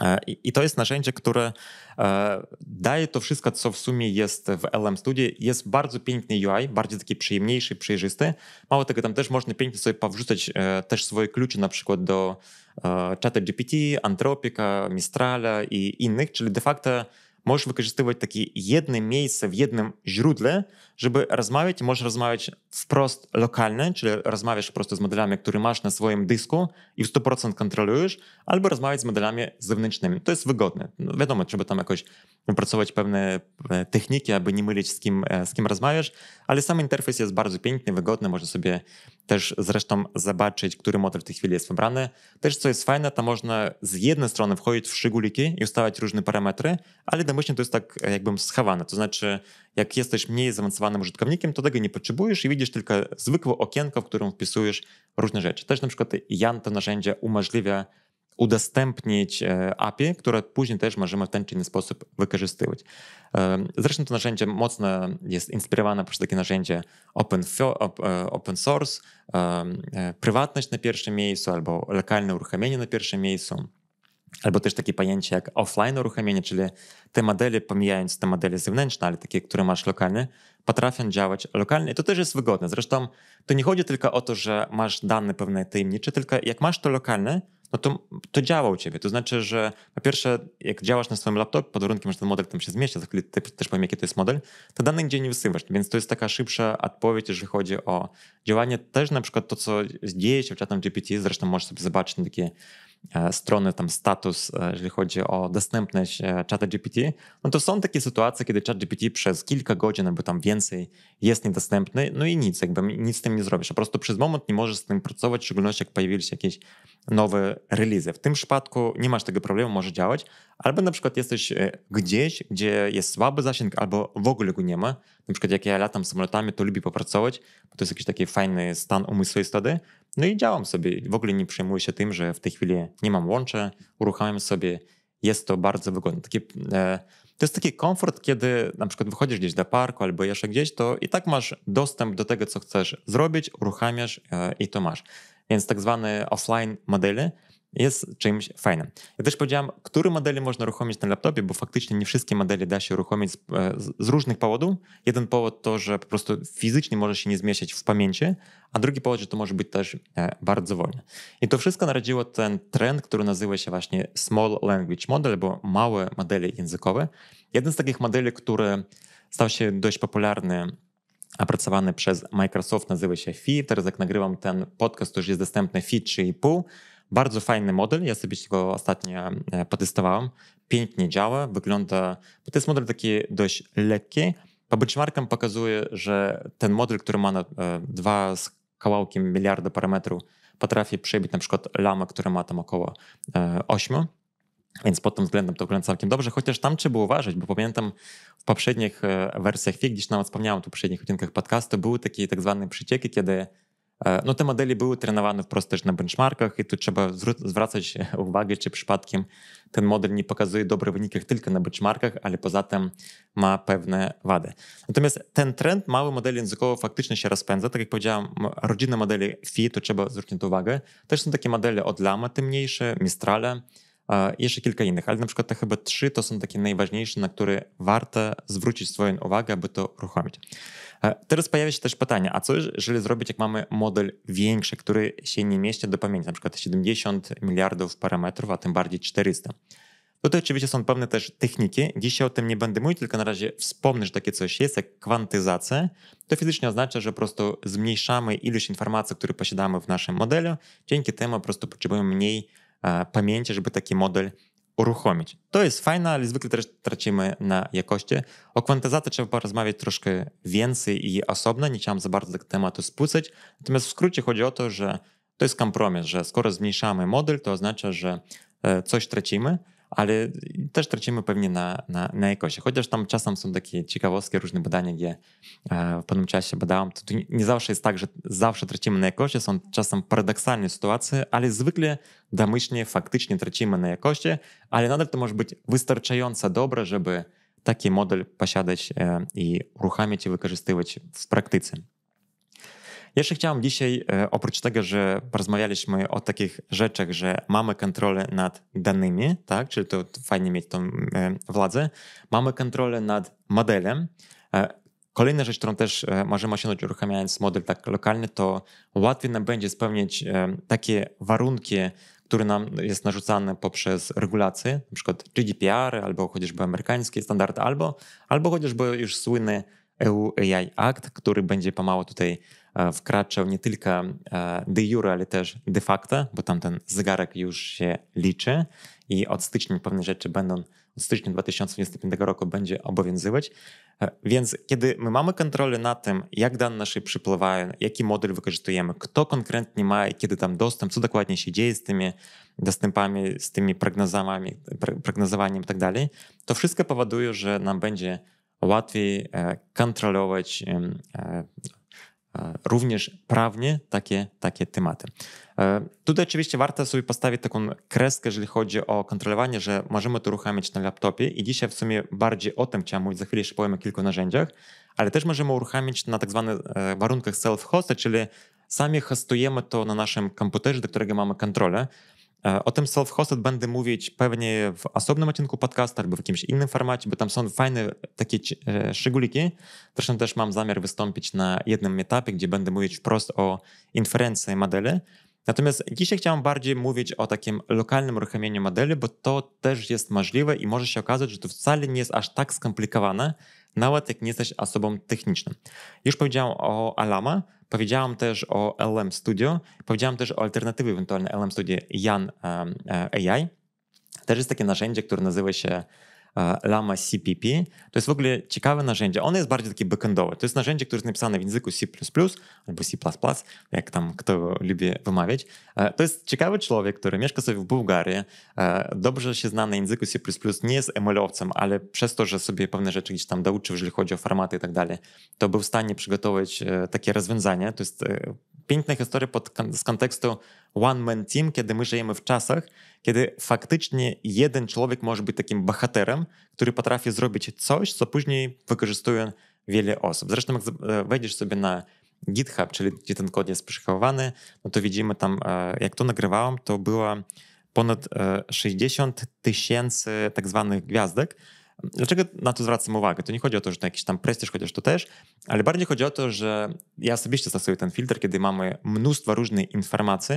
Speaker 1: E, I to jest narzędzie, które e, daje to wszystko, co w sumie jest w LM Studio. Jest bardzo piękny UI, bardziej taki przyjemniejszy, przejrzysty. Mało tego, tam też można pięknie sobie powrzucać e, też swoje klucze na przykład do ChatGPT, Antropika, Mistrala i innych, czyli de facto Możesz wykorzystywać takie jedne miejsce w jednym źródle, żeby rozmawiać. Możesz rozmawiać wprost lokalnie, czyli rozmawiasz po prostu z modelami, które masz na swoim dysku i w 100% kontrolujesz, albo rozmawiać z modelami zewnętrznymi. To jest wygodne. No wiadomo, trzeba tam jakoś wypracować pewne techniki, aby nie mylić z kim, e, z kim rozmawiasz, ale sam interfejs jest bardzo piękny, wygodny, można sobie też zresztą zobaczyć, który model w tej chwili jest wybrany. Też co jest fajne, to można z jednej strony wchodzić w szczególiki i ustawiać różne parametry, ale domyślnie to jest tak e, jakbym schowane, to znaczy jak jesteś mniej zaawansowanym użytkownikiem, to tego nie potrzebujesz i widzisz tylko zwykłe okienko, w którym wpisujesz różne rzeczy. Też na przykład Jan to narzędzie umożliwia udostępnić e, API, które później też możemy w ten czy inny sposób wykorzystywać. E, zresztą to narzędzie mocno jest inspirowane przez takie narzędzie open, e, open source, prywatność na pierwszym miejscu albo lokalne uruchomienie na pierwszym miejscu. Albo też takie pojęcie jak offline uruchomienie, czyli te modele, pomijając te modele zewnętrzne, ale takie, które masz lokalne, potrafią działać lokalnie. I to też jest wygodne. Zresztą to nie chodzi tylko o to, że masz dane pewne tajemnicze, tylko jak masz to lokalne, no to, to działa u ciebie. To znaczy, że po pierwsze, jak działasz na swoim laptopie, pod warunkiem, że ten model tam się zmieści, to chwilę też powiem, jaki to jest model, to dany gdzie nie wysyłasz. Więc to jest taka szybsza odpowiedź, jeżeli chodzi o działanie. Też na przykład to, co dzieje się w czatem GPT, zresztą możesz sobie zobaczyć takie E, strony, tam status, e, jeżeli chodzi o dostępność czata GPT, no to są takie sytuacje, kiedy czat GPT przez kilka godzin albo tam więcej jest niedostępny, no i nic, jakby nic z tym nie zrobisz. Po prostu przez moment nie możesz z tym pracować, w szczególności jak pojawiły się jakieś nowe release. W tym przypadku nie masz tego problemu, może działać, albo na przykład jesteś e, gdzieś, gdzie jest słaby zasięg, albo w ogóle go nie ma. Na przykład jak ja latam samolotami, to lubię popracować, bo to jest jakiś taki fajny stan umysłu jest wtedy, no i działam sobie, w ogóle nie przejmuję się tym, że w tej chwili nie mam łącza, uruchamiam sobie, jest to bardzo wygodne. e, to jest taki komfort, kiedy na przykład wychodzisz gdzieś do parku albo jeszcze gdzieś, to i tak masz dostęp do tego, co chcesz zrobić, uruchamiasz e, i to masz. Więc tak zwane offline modele jest czymś fajnym. Ja też powiedziałam, który modele można uruchomić na laptopie, bo faktycznie nie wszystkie modele da się uruchomić e, z, z, różnych powodów. Jeden powód to, że po prostu fizycznie może się nie zmieścić w pamięci, a drugi powód, że to może być też e, bardzo wolne. I to wszystko narodziło ten trend, który nazywa się właśnie Small Language Model, bo małe modele językowe. Jeden z takich modeli, który stał się dość popularny opracowany przez Microsoft, nazywa się Fi. Teraz jak nagrywam ten podcast, to już jest dostępny Fi 3,5. Bardzo fajny model, ja sobie go ostatnio e, potestowałem. Pięknie działa, wygląda, bo to jest model taki dość lekki. Po benchmarkam pokazuje, że ten model, który ma na e, dwa z kawałkiem miliarda parametrów, potrafi przebić na przykład lama, która ma tam około 8 e, więc pod tym względem to wygląda całkiem dobrze, chociaż tam trzeba uważać, bo pamiętam w poprzednich wersjach FIG, gdzieś nawet wspomniałem tu w poprzednich odcinkach podcastu, były takie tak zwane przecieki, kiedy E, no te modele były trenowane wprost na benchmarkach i tu trzeba zwracać uwagę, czy przypadkiem ten model nie pokazuje dobrych wyników tylko na benchmarkach, ale poza tym ma pewne wady. Natomiast ten trend mały modeli językowych faktycznie się rozpędza. Tak jak powiedziałem, rodzinne modele FI, to trzeba zwrócić uwagę. Też są takie modele od Lama, te mniejsze, Mistrale, e, jeszcze kilka innych, ale np. przykład te trzy to są takie najważniejsze, na które warto zwrócić swoją uwagę, aby to uruchomić. E, teraz pojawia się też pytanie, a co jeżeli zrobić, jak mamy model większy, który się nie mieści do pamięci, na przykład 70 miliardów parametrów, a tym bardziej 400? No Tutaj oczywiście są pewne też techniki. Dzisiaj o tym nie będę mówił, tylko na razie wspomnę, że takie coś jest jak kwantyzacja. To fizycznie oznacza, że po prostu zmniejszamy ilość informacji, które posiadamy w naszym modelu. Dzięki temu po prostu potrzebujemy mniej e, pamięci, żeby taki model uruchomić. To jest fajne, ale zwykle też tracimy na jakości. O kwantyzacji trzeba porozmawiać troszkę więcej i osobno, nie chciałem za bardzo tego tematu spłucać. Natomiast w skrócie chodzi o to, że to jest kompromis, że skoro zmniejszamy model, to oznacza, że e, coś tracimy, ale też tracimy pewnie na, na, na jakości. Chociaż tam czasem są takie ciekawostki, różne badania, gdzie e, w pewnym czasie badałem, to, nie zawsze jest tak, że zawsze tracimy na jakości, są czasem paradoksalne sytuacje, ale zwykle domyślnie, faktycznie tracimy na jakości, ale nadal to może być wystarczająco dobre, żeby taki model posiadać e, i uruchamiać i wykorzystywać w praktyce. Jeszcze chciałem dzisiaj, e, oprócz tego, że porozmawialiśmy o takich rzeczach, że mamy kontrolę nad danymi, tak, czyli to fajnie mieć tą e, władzę, mamy kontrolę nad modelem. E, kolejna rzecz, którą też możemy osiągnąć uruchamiając model tak lokalny, to łatwiej nam będzie spełnić takie warunki, które nam jest narzucane poprzez regulacje, na przykład GDPR albo chociażby amerykańskie standardy, albo, albo chociażby już słynny EU AI Act, który będzie pomału tutaj E, wkraczał nie tylko e, de jure, ale też de facto, bo tam ten zegarek już się liczy i od stycznia pewne rzeczy będą, od stycznia 2025 roku będzie obowiązywać. E, więc kiedy my mamy kontrolę na tym, jak dane nasze przypływają, jaki model wykorzystujemy, kto konkretnie ma i kiedy tam dostęp, co dokładnie się dzieje z tymi dostępami, z tymi prognozami, prognozowaniem i tak dalej, to wszystko powoduje, że nam będzie łatwiej kontrolować E, również prawnie takie, takie tematy. E, tutaj oczywiście warto sobie postawić taką kreskę, jeżeli chodzi o kontrolowanie, że możemy to uruchamiać na laptopie i dzisiaj w sumie bardziej o tym chciałem mówić, za chwilę jeszcze powiem o kilku narzędziach, ale też możemy uruchamiać na tak zwanych e, warunkach self-hosta, czyli sami hostujemy to na naszym komputerze, do którego mamy kontrolę, E, o tym self-hosted będę mówić pewnie w osobnym odcinku podcastu albo w jakimś innym formacie, bo tam są fajne takie e, szczególiki. Zresztą też mam zamiar wystąpić na jednym etapie, gdzie będę mówić wprost o inferencji modele. Natomiast dzisiaj chciałem bardziej mówić o takim lokalnym uruchomieniu modeli, bo to też jest możliwe i może się okazać, że to wcale nie jest aż tak skomplikowane, nawet jak nie jesteś osobą techniczną. Już powiedziałam o Alama, powiedziałam też o LM Studio, powiedziałam też o alternatywie ewentualnej LM Studio Jan e, AI. Też jest takie narzędzie, które nazywa się E, Lama CPP. To jest w ogóle ciekawe narzędzie. Ono jest bardziej takie backendowe. To jest narzędzie, które jest napisane w języku C++ albo C++, jak tam kto lubi wymawiać. E, to jest ciekawy człowiek, który mieszka sobie w Bułgarii, e, dobrze się zna na języku C++, nie jest emulowcem, ale przez to, że sobie pewne rzeczy gdzieś tam douczył, jeżeli chodzi o formaty i tak dalej, to był w stanie przygotować takie rozwiązanie. To jest piękna historia pod, z kontekstu One Man Team, kiedy my żyjemy w czasach, kiedy faktycznie jeden człowiek może być takim bohaterem, który potrafi zrobić coś, co później wykorzystuje wiele osób. Zresztą jak e, wejdziesz sobie na GitHub, czyli gdzie ten kod jest przechowywany, no to widzimy tam, e, jak to nagrywałem, to było ponad 60 e, tysięcy tak zwanych gwiazdek, Dlaczego na to zwracam uwagę? To nie chodzi o to, że to jakiś tam prestiż, chociaż to też, ale bardziej chodzi o to, że ja osobiście stosuję ten filtr, kiedy mamy mnóstwo różnych informacji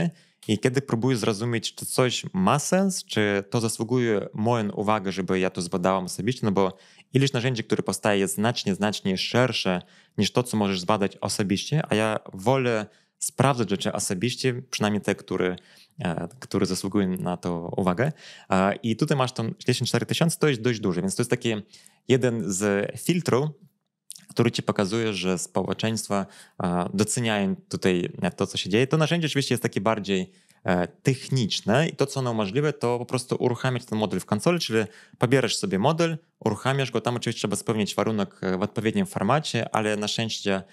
Speaker 1: i kiedy próbuję zrozumieć, czy coś ma sens, czy to zasługuje moją uwagę, żeby ja to zbadałam osobiście, no bo ilość narzędzi, które powstaje jest znacznie, znacznie szersze niż to, co możesz zbadać osobiście, a ja wolę sprawdzać rzeczy osobiście, przynajmniej te, które E, który zasługuje na to uwagę. I tutaj masz tą 64 tysiące, to jest dość duży, więc to jest taki jeden z filtrów, który ci pokazuje, że społeczeństwa doceniają tutaj to, co się dzieje. To narzędzie oczywiście jest takie bardziej e, techniczne i to, co ono możliwe, to po prostu uruchamiać ten model w konsoli, czyli pobierasz sobie model, uruchamiasz go, tam oczywiście trzeba spełnić warunek e, w odpowiednim formacie, ale na szczęście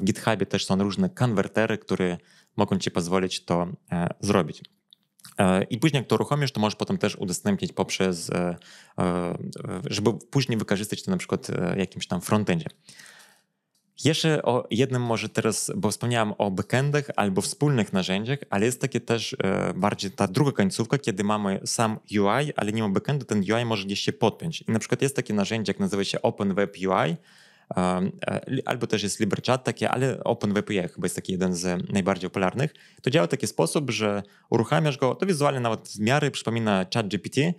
Speaker 1: w GitHubie też są różne konwertery, które mogą ci pozwolić to e, zrobić. E, I później, jak to uruchomisz, to możesz potem też udostępnić poprzez, e, żeby później wykorzystać to na przykład jakimś tam frontendzie. Jeszcze o jednym może teraz, bo wspomniałem o backendach albo wspólnych narzędziach, ale jest takie też bardziej ta druga końcówka, kiedy mamy sam UI, ale nie ma backendu, ten UI może gdzieś się podpiąć. I na przykład jest takie narzędzie, jak nazywa się Open Web UI, E, albo też jest LibreChat takie, ale OpenWPE chyba jest taki jeden z najbardziej popularnych, to działa w taki sposób, że uruchamiasz go, to wizualnie nawet w miarę przypomina ChatGPT e,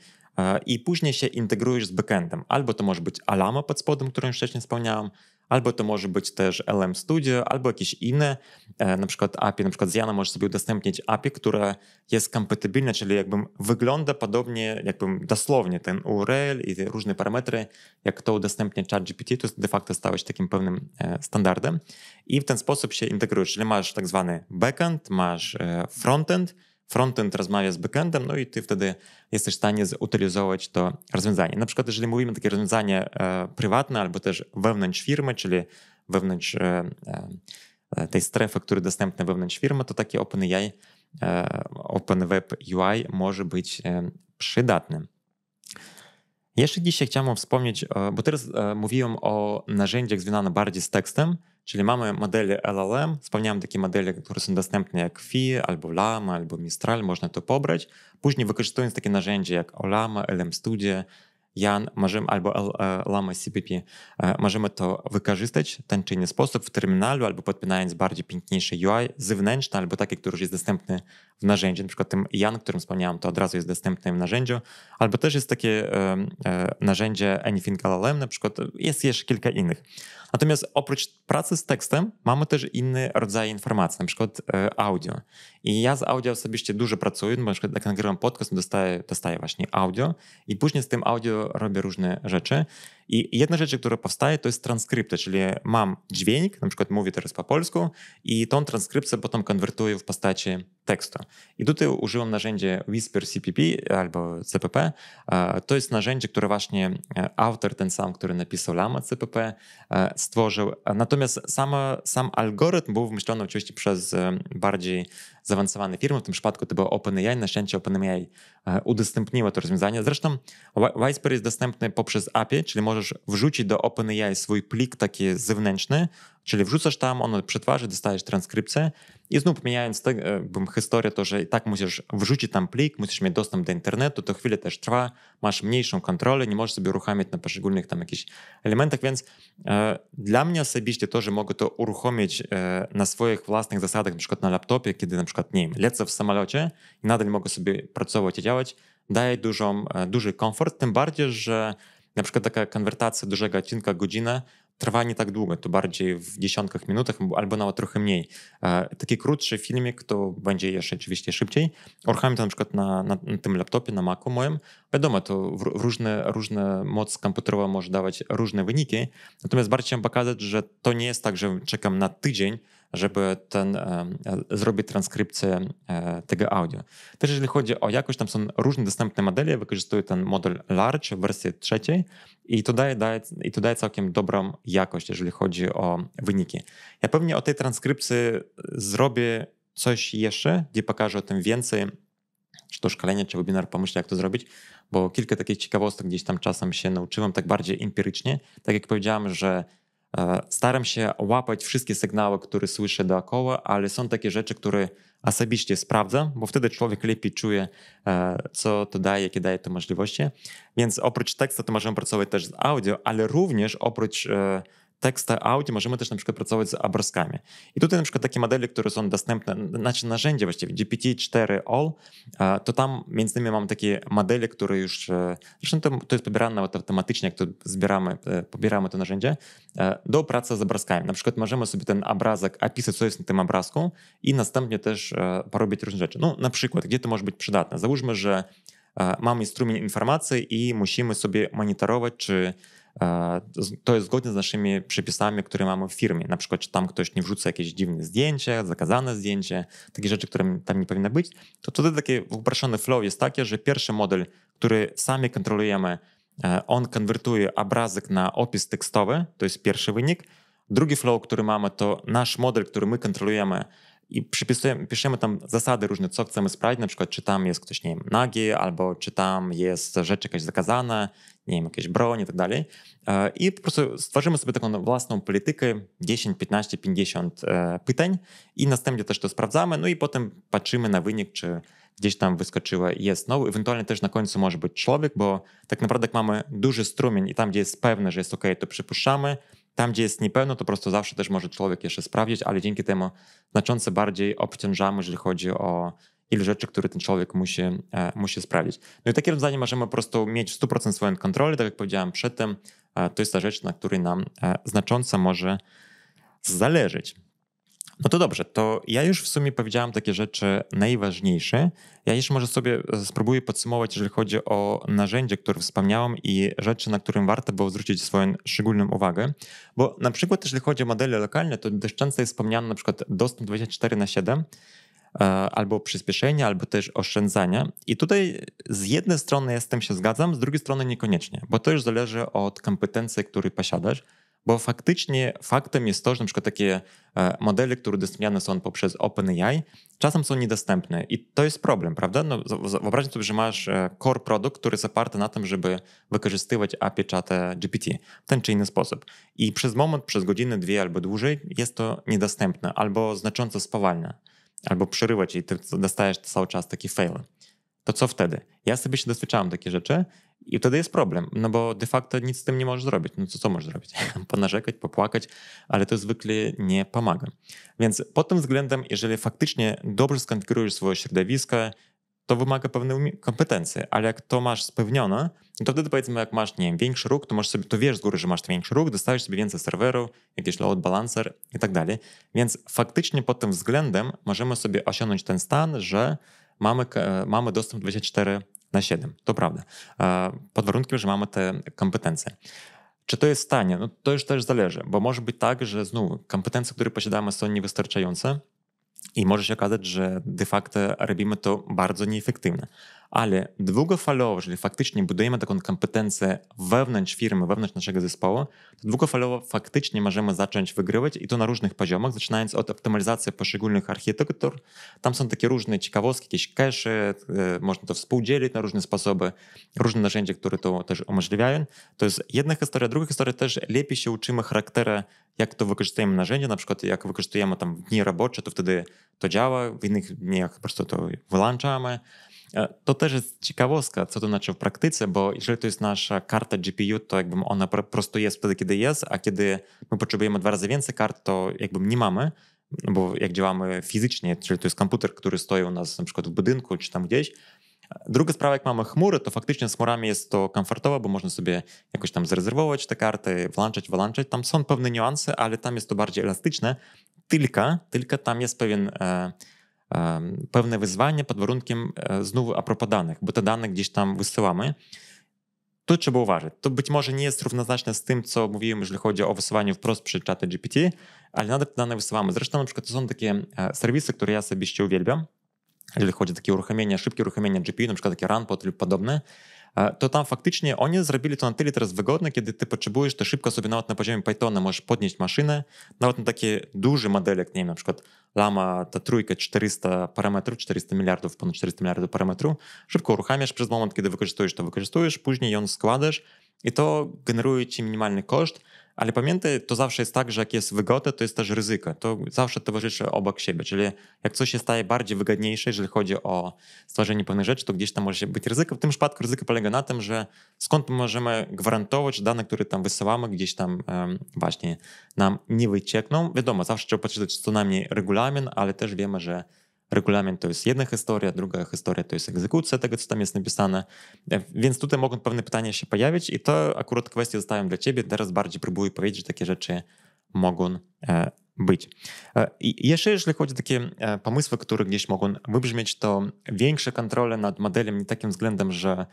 Speaker 1: i później się integrujesz z backendem. Albo to może być Alamo pod spodem, którą już wcześniej wspomniałem, Albo to może być też LM Studio, albo jakieś inne, e, na przykład API, na przykład Ziana może sobie udostępnić API, które jest kompatybilne, czyli jakby wygląda podobnie, jakby dosłownie ten URL i te różne parametry, jak to udostępnia ChatGPT, to de facto stałeś takim pewnym e, standardem i w ten sposób się integrujesz, czyli masz tak zwany backend, masz e, frontend, frontend rozmawia z backendem, no i ty wtedy jesteś w stanie zutylizować to rozwiązanie. Na przykład, jeżeli mówimy takie rozwiązanie e, prywatne albo też wewnątrz firmy, czyli wewnątrz e, e, e tej strefy, która jest wewnątrz firmy, to takie OpenAI, e, Open Web UI może być e, przydatnym. Jeszcze dzisiaj chciałem wspomnieć, bo teraz mówiłem o narzędziach związanych bardziej z tekstem, Czyli mamy modele LLM, spełniamy takie modele, które są dostępne jak FI, albo Lama, albo Mistral, można to pobrać. Później wykorzystując takie narzędzia jak Olama, LM Studio, Jan, możemy albo Lama CPP, możemy to wykorzystać, ten czy inny sposób w terminalu, albo podpinając bardziej piękniejszy UI zewnętrzne albo takie które już jest dostępne w narzędziu. Na przykład ten Jan, o którym wspomniałem, to od razu jest dostępne w narzędziu, albo też jest takie narzędzie Anything LLM, na przykład jest jeszcze kilka innych. Natomiast oprócz pracy z tekstem mamy też inne rodzaje informacji, na przykład audio. I ja z audio osobiście dużo pracuję, bo na przykład jak nagrywam podcast, dostaję, dostaję właśnie audio i później z tym audio robię różne rzeczy. I jedna rzecz, która powstaje, to jest transkrypcja, czyli mam dźwięk, na przykład mówię teraz po polsku i tą transkrypcję potem konwertuję w postaci tekstu. I tutaj użyłem narzędzia Whisper CPP albo CPP. E, to jest narzędzie, które właśnie e, autor ten sam, który napisał Lama CPP e, stworzył. Natomiast sama, sam algorytm był wymyślony oczywiście przez bardziej zaawansowane firmy. W tym przypadku to było OpenAI. Na szczęście OpenAI udostępniło to rozwiązanie. Zresztą Whisper jest dostępny poprzez API, czyli można możesz wrzucić do OpenAI swój plik taki zewnętrzny, czyli wrzucasz tam, on przetwarza, dostajesz transkrypcję i znów pomijając historię to, że i tak musisz wrzucić tam plik, musisz mieć dostęp do internetu, to chwilę też trwa, masz mniejszą kontrolę, nie możesz sobie uruchamiać na poszczególnych tam jakichś elementach, więc e, dla mnie osobiście to, że mogę to uruchomić e, na swoich własnych zasadach, na przykład na laptopie, kiedy na przykład, nie wiem, lecę w samolocie i nadal mogę sobie pracować i działać, daje dużą, e, duży komfort, tym bardziej, że na przykład taka konwertacja dużego odcinka godzinę trwa nie tak długo, to bardziej w dziesiątkach minutach albo nawet trochę mniej. E, taki krótszy filmik to będzie jeszcze oczywiście szybciej. Uruchamiam to na przykład na, na, na, tym laptopie, na Macu moim. Wiadomo, to w, różne, różne moc komputerowa może dawać różne wyniki, natomiast bardziej chciałem pokazać, że to nie jest tak, że czekam na tydzień, żeby ten, e, zrobić transkrypcję e, tego audio. Też jeżeli chodzi o jakość, tam są różne dostępne modele, wykorzystuję ten model large w wersji trzeciej i to daje, daje, i to daje całkiem dobrą jakość, jeżeli chodzi o wyniki. Ja pewnie o tej transkrypcji e, zrobię coś jeszcze, gdzie pokażę o tym więcej, czy to szkolenie, czy webinar, pomyślę jak to zrobić, bo kilka takich ciekawostek gdzieś tam czasem się nauczyłem, tak bardziej empirycznie. Tak jak powiedziałem, że E, staram się łapać wszystkie sygnały, które słyszę dookoła, ale są takie rzeczy, które osobiście sprawdzam, bo wtedy człowiek lepiej czuje, e, co to daje, jakie daje to możliwości. Więc oprócz tekstu to możemy pracować też z audio, ale również oprócz e, teksta, audio, możemy też na przykład pracować z obrazkami. I tutaj na przykład takie modele, które są dostępne, znaczy narzędzia właściwie, GPT-4 All, to tam między innymi mam takie modele, które już, e, zresztą to, to jest pobierane automatycznie, jak to zbieramy, e, pobieramy to narzędzie, e, do pracy z obrazkami. Na przykład możemy sobie ten obrazek opisać, co jest na tym obrazku i następnie też porobić różne rzeczy. No na przykład, gdzie to może być przydatne? Załóżmy, że mamy strumień informacji i musimy sobie monitorować, czy E, to jest zgodnie z naszymi przepisami, które mamy w firmie. Na przykład, czy tam ktoś nie wrzuca jakieś dziwne zdjęcie, zakazane zdjęcie, takie rzeczy, które tam nie powinny być, to wtedy taki uproszczony flow jest taki, że pierwszy model, który sami kontrolujemy, e, on konwertuje obrazek na opis tekstowy, to jest pierwszy wynik. Drugi flow, który mamy, to nasz model, który my kontrolujemy i piszemy tam zasady różne, co chcemy sprawdzić, na przykład czy tam jest ktoś, nie wiem, nagi, albo czy tam jest rzecz jakaś zakazana, nie wiem, jakieś broń i tak dalej. E, I po prostu stworzymy sobie taką własną politykę 10, 15, 50 pytań i następnie też to sprawdzamy, no i potem patrzymy na wynik, czy gdzieś tam wyskoczyła i jest nowy. Ewentualnie też na końcu może być człowiek, bo tak naprawdę mamy duży strumień i tam, gdzie jest pewne, że jest ok, to przypuszczamy, tam, gdzie jest niepewno, to po prostu zawsze też może człowiek jeszcze sprawdzić, ale dzięki temu znacząco bardziej obciążamy, jeżeli chodzi o ile rzeczy, które ten człowiek musi, e, musi sprawdzić. No i takie rozwiązanie możemy po prostu mieć w 100% swoją kontrolę, tak jak powiedziałem przedtem, e, to jest ta rzecz, na której nam e, znacząco może zależeć. No to dobrze, to ja już w sumie powiedziałem takie rzeczy najważniejsze. Ja jeszcze może sobie spróbuję podsumować, jeżeli chodzi o narzędzie, które wspomniałem i rzeczy, na którym warto było zwrócić swoją szczególną uwagę. Bo na przykład, jeżeli chodzi o modele lokalne, to dość często jest wspomniany na przykład dostęp 24 na 7, E, albo przyspieszenia, albo też oszczędzania. I tutaj z jednej strony jestem się zgadzam, z drugiej strony niekoniecznie, bo to już zależy od kompetencji, które posiadasz, bo faktycznie faktem jest to, że na przykład takie e, modele, które udostępniane są poprzez OpenAI, czasem są niedostępne i to jest problem, prawda? No, wyobraź sobie, że masz e, core produkt, który jest oparty na tym, żeby wykorzystywać API czata GPT w ten czy inny sposób i przez moment, przez godzinę, dwie albo dłużej jest to niedostępne albo znacząco spowalnia albo przerywać i ty dostajesz cały czas takie fail, to co wtedy? Ja sobie się doświadczałem takie rzeczy i wtedy jest problem, no bo de facto nic z tym nie możesz zrobić. No co, co możesz zrobić? Ponarzekać, popłakać, ale to zwykle nie pomaga. Więc pod tym względem, jeżeli faktycznie dobrze skonfigurujesz swoje środowisko, to wymaga pewnej kompetencji, ale jak to masz spełnione, to wtedy powiedzmy, jak masz, nie wiem, większy róg, to możesz sobie, to wiesz z góry, że masz ten większy róg, dostajesz sobie więcej serwerów, jakiś load balancer i tak dalej. Więc faktycznie pod tym względem możemy sobie osiągnąć ten stan, że mamy, e, mamy dostęp 24 na 7. To prawda. E, pod warunkiem, że mamy te kompetencje. Czy to jest stanie? No to już też zależy, bo może być tak, że znów kompetencje, które posiadamy są niewystarczające, i może się okazać, że de facto robimy to bardzo nieefektywnie. Ale długofalowo, jeżeli faktycznie budujemy taką kompetencję wewnątrz firmy, wewnątrz naszego zespołu, to długofalowo faktycznie możemy zacząć wygrywać i to na różnych poziomach, zaczynając od optymalizacji poszczególnych architektur. Tam są takie różne ciekawostki, jakieś cache, e, można to współdzielić na różne sposoby, różne narzędzia, które to też umożliwiają. To jest jedna historia. Druga historia też lepiej się uczymy charakteru, jak to wykorzystujemy narzędzia, na przykład jak wykorzystujemy tam dni robocze, to wtedy to działa, w innych dniach po prostu to wyłączamy. E, to też jest ciekawostka, co to znaczy w praktyce, bo jeżeli to jest nasza karta GPU, to jakby ona po prostu jest wtedy, kiedy jest, a kiedy my potrzebujemy dwa razy więcej kart, to jakby nie mamy, bo jak działamy fizycznie, czyli to jest komputer, który stoi u nas na przykład w budynku czy tam gdzieś, Druga sprawa, jak mamy chmury, to faktycznie z chmurami jest to komfortowe, bo można sobie jakoś tam zrezerwować te karty, włączać, wyłączać. Tam są pewne niuanse, ale tam jest to bardziej elastyczne. Tylko, tylko tam jest pewien e, pewne wyzwanie pod warunkiem e, znów a propos danych, bo te dane gdzieś tam wysyłamy. Tu trzeba uważać. To być może nie jest równoznaczne z tym, co mówiłem, jeżeli chodzi o wysyłanie wprost przy czaty GPT, ale nadal te dane wysyłamy. Zresztą na przykład to są takie e, serwisy, które ja osobiście uwielbiam, jeżeli chodzi o takie uruchomienia, szybkie uruchomienia GPU, na przykład takie Runpot lub podobne, to tam faktycznie oni zrobili to na tyle teraz wygodne, kiedy ty potrzebujesz, to szybko sobie nawet na poziomie Pythona możesz podnieść maszynę, nawet na takie duże modele, jak nie wiem, na przykład Lama, ta trójka 400 parametrów, 400 miliardów, ponad 400 miliardów parametrów, szybko uruchamiasz przez moment, kiedy wykorzystujesz to, wykorzystujesz, później ją składasz i to generuje ci minimalny koszt, ale pamiętaj, to zawsze jest tak, że jak jest wygoda, to jest też ryzyko. To zawsze towarzyszy obok siebie. Czyli jak coś się staje bardziej wygodniejsze, jeżeli chodzi o stworzenie pewnych rzeczy, to gdzieś tam może być ryzyko. W tym przypadku ryzyko polega na tym, że skąd możemy gwarantować, że dane, które tam wysyłamy, gdzieś tam właśnie nam nie wyciekną. Wiadomo, zawsze trzeba poczytać co najmniej regulamin, ale też wiemy, że regulamin to jest jedna historia, druga historia to jest egzekucja tego, co tam jest napisane. E, więc tutaj mogą pewne pytania się pojawić i to akurat kwestie zostają dla ciebie. Teraz bardziej próbuję powiedzieć, że takie rzeczy mogą e, być. E, I jeszcze jeżeli chodzi o takie pomysły, które gdzieś mogą wybrzmieć, to większe kontrole nad modelem nie takim względem, że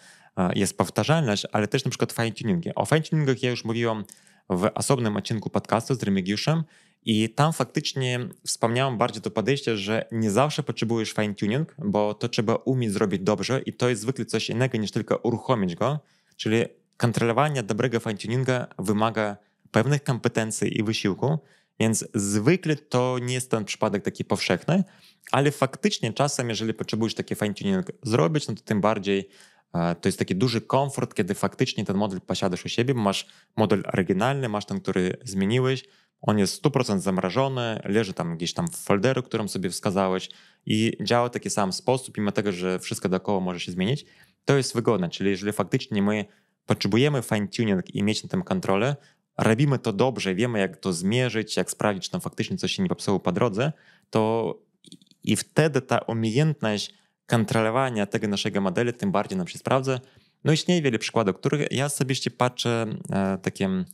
Speaker 1: jest powtarzalność, ale też na przykład fine-tuningi. O fine-tuningach ja już mówiłam w osobnym odcinku podcastu z Remigiuszem i tam faktycznie wspomniałam bardziej to podejście, że nie zawsze potrzebujesz fine tuning, bo to trzeba umieć zrobić dobrze i to jest zwykle coś innego niż tylko uruchomić go. Czyli kontrolowanie dobrego fine tuninga wymaga pewnych kompetencji i wysiłku, więc zwykle to nie jest ten przypadek taki powszechny, ale faktycznie czasem, jeżeli potrzebujesz taki fine tuning zrobić, no to tym bardziej e, to jest taki duży komfort, kiedy faktycznie ten model posiadasz u siebie, masz model oryginalny, masz ten, który zmieniłeś, on jest 100% zamrażony, leży tam gdzieś tam w folderu, którą sobie wskazałeś i działa w taki sam sposób, mimo tego, że wszystko dookoła może się zmienić. To jest wygodne, czyli jeżeli faktycznie my potrzebujemy fine-tuning i mieć na tym kontrolę, robimy to dobrze, wiemy jak to zmierzyć, jak sprawdzić, czy tam faktycznie coś się nie popsuło po drodze, to i wtedy ta umiejętność kontrolowania tego naszego modelu tym bardziej nam się sprawdza. No istnieje wiele przykładów, których ja osobiście patrzę e, takim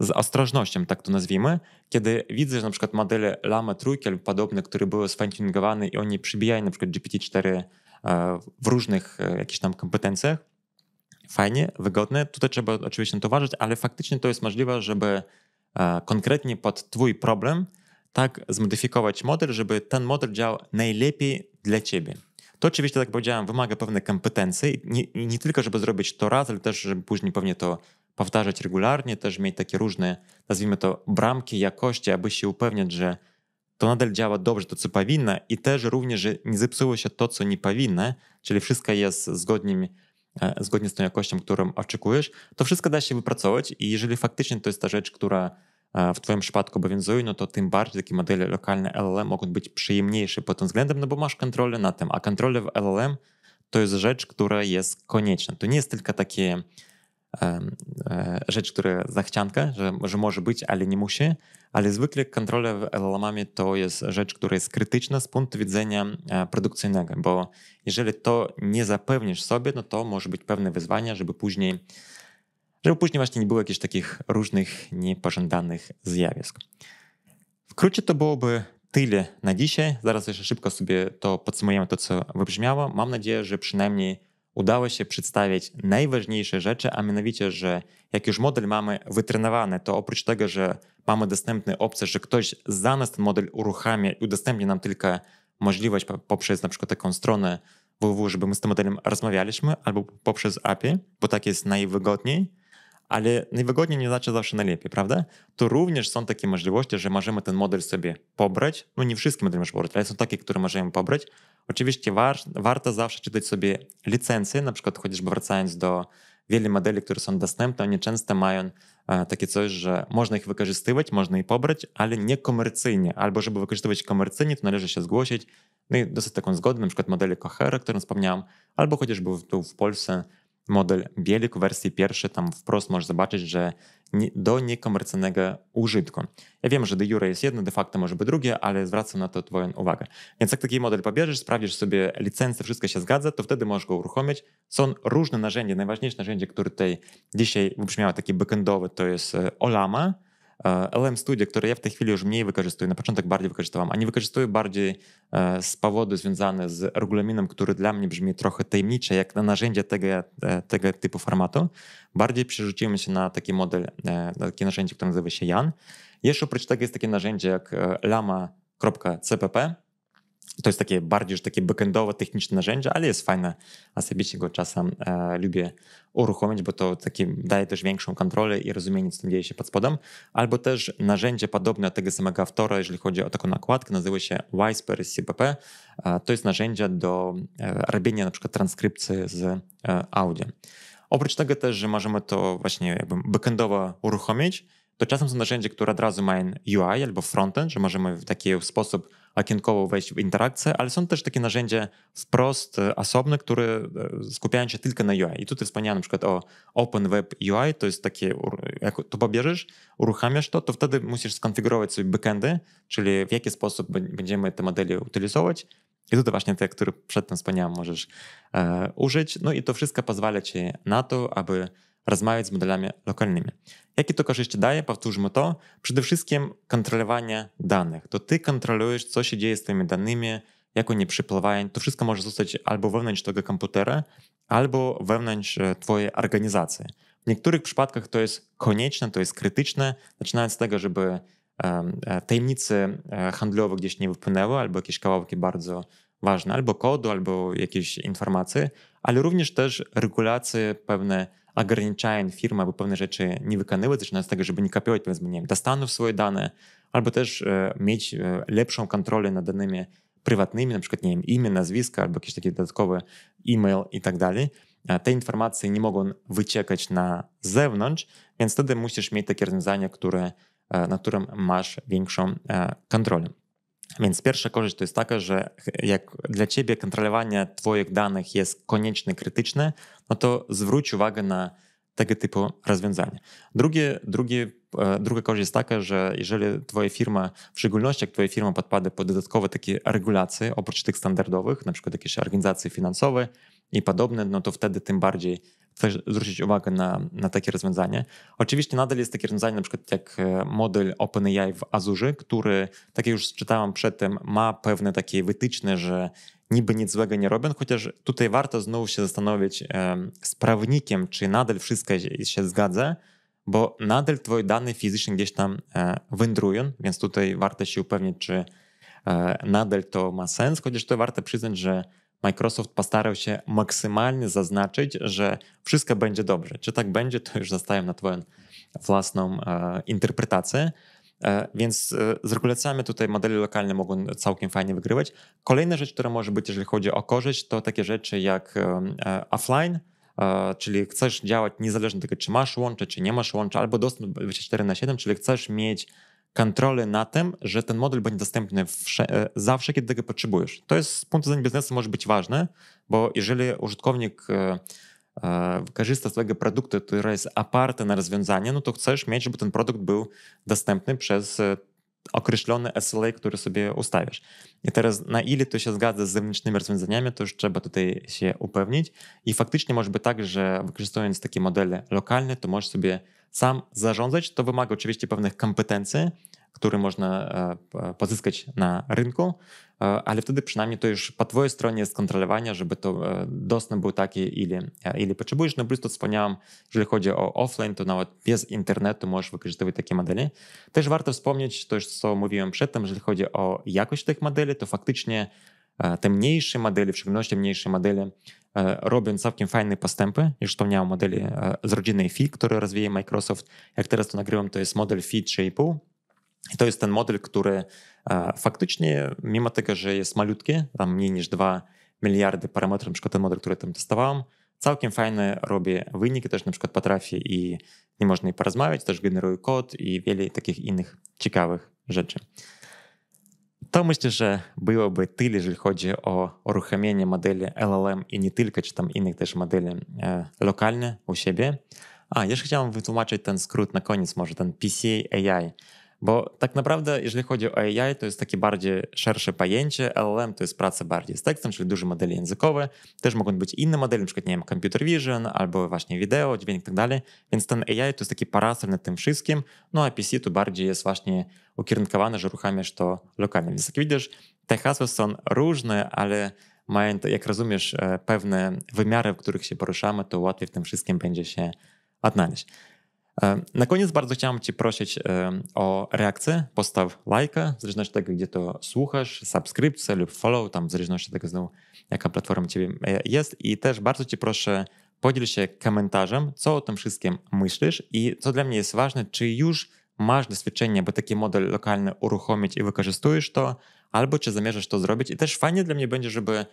Speaker 1: z ostrożnością, tak to nazwijmy, kiedy widzę, że na przykład modele Lama trójki lub podobne, które były sfine i oni przybijają na przykład GPT-4 e, w różnych e, jakichś tam kompetencjach, fajnie, wygodne, tutaj trzeba oczywiście na to uważać, ale faktycznie to jest możliwe, żeby e, konkretnie pod twój problem tak zmodyfikować model, żeby ten model działał najlepiej dla ciebie. To oczywiście, tak powiedziałem, wymaga pewnej kompetencji. Nie, nie, tylko, żeby zrobić to raz, ale też, żeby później pewnie to powtarzać regularnie, też mieć takie różne, nazwijmy to, bramki jakości, aby się upewniać, że to nadal działa dobrze to, co powinno i też również, że nie zepsuło się to, co nie powinno, czyli wszystko jest zgodnie, zgodnie z tą jakością, którą oczekujesz, to wszystko da się wypracować i jeżeli faktycznie to jest ta rzecz, która e, w Twoim przypadku obowiązuje, no to tym bardziej takie modele lokalne LLM mogą być przyjemniejsze pod tym względem, no bo masz kontrolę nad tym, a kontrolę w LLM to jest rzecz, która jest konieczna. To nie jest tylko takie E, rzecz, która zachcianka, że, że może być, ale nie musi. Ale zwykle kontrola llm ie to jest rzecz, która jest krytyczna z punktu widzenia e, produkcyjnego, bo jeżeli to nie zapewnisz sobie, no to może być pewne wyzwania, żeby później, żeby później właśnie nie było jakichś takich różnych niepożądanych zjawisk. Wkrótce to byłoby tyle na dzisiaj. Zaraz jeszcze szybko sobie to podsumujemy, to co wybrzmiało. Mam nadzieję, że przynajmniej udało się przedstawić najważniejsze rzeczy, a mianowicie, że jak już model mamy wytrenowany, to oprócz tego, że mamy dostępne opcje, że ktoś za nas ten model uruchamia i udostępni nam tylko możliwość poprzez na przykład taką stronę www, żeby my z tym modelem rozmawialiśmy, albo poprzez API, bo tak jest najwygodniej, ale najwygodniej nie znaczy zawsze najlepiej, prawda? To również są takie możliwości, że możemy ten model sobie pobrać. No nie wszystkie modele możemy pobrać, ale są takie, które możemy pobrać, Oczywiście war, warto zawsze czytać sobie licencje, na przykład chociażby wracając do wielu modeli, które są dostępne, oni często mają e, takie coś, że można ich wykorzystywać, można je pobrać, ale nie komercyjnie. Albo żeby wykorzystywać komercyjnie, to należy się zgłosić, no i dosyć taką zgodę, na przykład modele Cohera, o którym wspomniałem, albo chociażby tu w Polsce model bielik w wersji pierwszej, tam wprost możesz zobaczyć, że do niekomercyjnego użytku. Ja wiem, że de jure jest jedno, de facto może być drugie, ale zwracam na to twoją uwagę. Więc jak taki model pobierzesz, sprawdzisz sobie licencję, wszystko się zgadza, to wtedy możesz go uruchomić. Są różne narzędzia, najważniejsze narzędzie, które tutaj dzisiaj wybrzmiało, takie backendowe, to jest e, Olama, E, LM Studio, które ja w tej chwili już mniej wykorzystuję, na początek bardziej wykorzystywałem, a nie wykorzystuję bardziej e, z powodu związane z regulaminem, który dla mnie brzmi trochę tajemnicze, jak na narzędzie tego, e, tego typu formatu. Bardziej przerzuciłem się na taki model, na takie narzędzie, które nazywa się Jan. Jeszcze oprócz tego jest takie narzędzie jak lama.cpp, to jest takie bardziej już takie backendowe, techniczne narzędzie, ale jest fajne, a osobiście go czasem e, lubię uruchomić, bo to takie daje też większą kontrolę i rozumienie, co dzieje się pod spodem. Albo też narzędzie podobne od tego samego autora, jeżeli chodzi o taką nakładkę, nazywa się Whisper CPP. E, to jest narzędzie do e, robienia na przykład transkrypcji z e, audio. Oprócz tego też, że możemy to właśnie jakby backendowo uruchomić to czasem są narzędzia, które od razu mają UI albo frontend, że możemy w taki sposób okienkowo wejść w interakcję, ale są też takie narzędzia wprost e, osobne, które e, skupiają się tylko na UI. I tutaj wspomniałem na przykład o Open Web UI, to jest takie, jak to pobierzesz, uruchamiasz to, to wtedy musisz skonfigurować sobie backendy, czyli w jaki sposób będziemy te modele utylizować. I tutaj właśnie te, które przedtem wspomniałem, możesz e, użyć. No i to wszystko pozwala ci na to, aby rozmawiać z modelami lokalnymi. Jakie to korzyści daje? Powtórzmy to. Przede wszystkim kontrolowanie danych. To ty kontrolujesz, co się dzieje z tymi danymi, jak oni przypływają. To wszystko może zostać albo wewnątrz tego komputera, albo wewnątrz e, twojej organizacji. W niektórych przypadkach to jest konieczne, to jest krytyczne, zaczynając z tego, żeby e, tajemnice e, handlowe gdzieś nie wypłynęły, albo jakieś kawałki bardzo ważne, albo kodu, albo jakieś informacje, ale również też regulacje pewne ograniczają firmy, aby pewne rzeczy nie wykonywały, zaczyna z tego, żeby nie kopiować, powiedzmy, nie dostaną swoje dane, albo też mieć e, lepszą kontrolę nad danymi prywatnymi, np. przykład, imię, nazwiska, albo jakieś takie dodatkowe e-mail i tak dalej. Te informacje nie mogą wyciekać na zewnątrz, więc wtedy musisz mieć takie rozwiązania, które, nad którym masz większą kontrolę. Więc pierwsza korzyść to jest taka, że jak dla ciebie kontrolowanie twoich danych jest konieczne, krytyczne, no to zwróć uwagę na tego typu rozwiązania. Drugie, drugie, e, druga korzyść jest taka, że jeżeli twoja firma, w szczególności jak twoja firma podpada pod dodatkowe takie regulacje, oprócz tych standardowych, na przykład jakieś organizacje finansowe i podobne, no to wtedy tym bardziej chcesz zwrócić uwagę na, na takie rozwiązanie. Oczywiście nadal jest takie rozwiązanie, na przykład jak e, model OpenAI w Azurze, który, tak jak już czytałem przedtem, ma pewne takie wytyczne, że niby nic złego nie robią, chociaż tutaj warto znowu się zastanowić um, z prawnikiem, czy nadal wszystko się, się zgadza, bo nadal twoje dane fizyczne gdzieś tam e, wędrują, więc tutaj warto się upewnić, czy e, nadal to ma sens, chociaż to warto przyznać, że Microsoft postarał się maksymalnie zaznaczyć, że wszystko będzie dobrze. Czy tak będzie, to już zostawiam na twoją własną e, interpretację, E, więc e, z regulacjami tutaj modele lokalne mogą całkiem fajnie wygrywać. Kolejna rzecz, która może być, jeżeli chodzi o korzyść, to takie rzeczy jak e, offline, czyli chcesz działać niezależnie od tego, czy masz łącze, czy nie masz łącze, albo dostęp 24 na 7, czyli chcesz mieć kontrolę na tym, że ten model będzie dostępny zawsze, kiedy tego potrzebujesz. To jest z punktu widzenia biznesu może być ważne, bo jeżeli użytkownik korzysta z tego produktu, który jest oparty na rozwiązanie, no to chcesz mieć, żeby ten produkt był dostępny przez e, określony SLA, który sobie ustawiasz. I teraz na ile to się zgadza z zewnętrznymi rozwiązaniami, to już trzeba tutaj się upewnić i faktycznie może być tak, że wykorzystując takie modele lokalne, to możesz sobie sam zarządzać. To wymaga oczywiście pewnych kompetencji, który można e, pozyskać na rynku, e, ale wtedy przynajmniej to już po twojej stronie jest kontrolowania, żeby to e, dostęp był taki, ile, ile potrzebujesz. No plus to wspomniałam, jeżeli chodzi o offline, to nawet bez internetu możesz wykorzystywać takie modele. Też warto wspomnieć to co mówiłem przedtem, jeżeli chodzi o jakość tych modeli, to faktycznie te mniejsze modele, w szczególności mniejsze modele, robią całkiem fajne postępy. Już wspomniałem modeli z rodziny FI, które rozwija Microsoft. Jak teraz to nagrywam, to jest model FI 3,5 i to jest ten model, który e, faktycznie, mimo tego, że jest malutki, tam mniej niż 2 miliardy parametrów, na przykład ten model, który tam testowałem, całkiem fajnie robi wyniki, też na przykład potrafi i nie można jej porozmawiać, też generuje kod i wiele takich innych ciekawych rzeczy. To myślę, że byłoby tyle, jeżeli chodzi o uruchomienie modeli LLM i nie tylko, czy tam innych też modeli e, u siebie. A, jeszcze chciałem wytłumaczyć ten skrót na koniec, może ten PCA AI. Bo tak naprawdę, jeżeli chodzi o AI, to jest takie bardziej szersze pojęcie. LLM to jest praca bardziej z tekstem, czyli duże modele językowe. Też mogą być inne modele, np. nie wiem, computer vision albo właśnie wideo, dźwięk i tak dalej. Więc ten AI to jest taki parasol nad tym wszystkim. No a PC tu bardziej jest właśnie ukierunkowane, że uruchamiasz to lokalnie. Więc jak widzisz, te hasła są różne, ale mają, tak jak rozumiesz, e, pewne wymiary, w których się poruszamy, to łatwiej w tym wszystkim będzie się odnaleźć. E, na koniec bardzo chciałem Cię prosić e, o reakcję. Postaw lajka, w zależności od tego, gdzie to słuchasz, subskrypcję lub follow, tam w zależności od tego znowu, jaka platforma Ciebie e, jest. I też bardzo Cię proszę, podziel się komentarzem, co o tym wszystkim myślisz i co dla mnie jest ważne, czy już masz doświadczenie, by taki model lokalny uruchomić i wykorzystujesz to, albo czy zamierzasz to zrobić. I też fajnie dla mnie będzie, żeby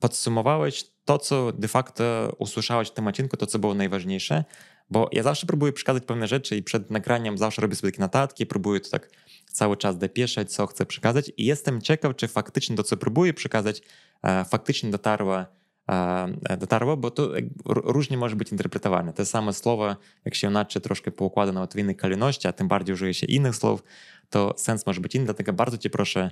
Speaker 1: podsumowałeś to, co de facto usłyszałeś w tym odcinku, to, co było najważniejsze, bo ja zawsze próbuję przekazać pewne rzeczy i przed nagraniem zawsze robię sobie takie notatki, próbuję to tak cały czas depieszać, co chcę przekazać i jestem ciekaw, czy faktycznie to, co próbuję przekazać, e, faktycznie dotarło, e, e, dotarło bo to różnie może być interpretowane. Te same słowa, jak się inaczej troszkę poukłada nawet w innej kolejności, a tym bardziej użyje się innych słów, to sens może być inny, dlatego bardzo Cię proszę,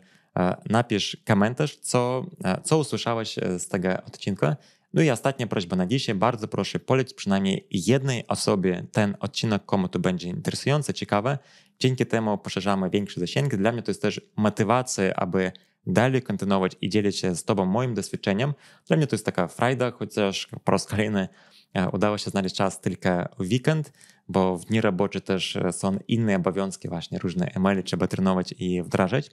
Speaker 1: napisz komentarz, co, co usłyszałeś z tego odcinka, no i ostatnia prośba na dzisiaj. Bardzo proszę, polec przynajmniej jednej osobie ten odcinek, komu to będzie interesujące, ciekawe. Dzięki temu poszerzamy większe zasięgi. Dla mnie to jest też motywacja, aby dalej kontynuować i dzielić się z Tobą moim doświadczeniem. Dla mnie to jest taka frajda, chociaż po raz kolejny e, udało się znaleźć czas tylko w weekend, bo w dni robocze też e, są inne obowiązki, właśnie różne e-maile trzeba trenować i wdrażać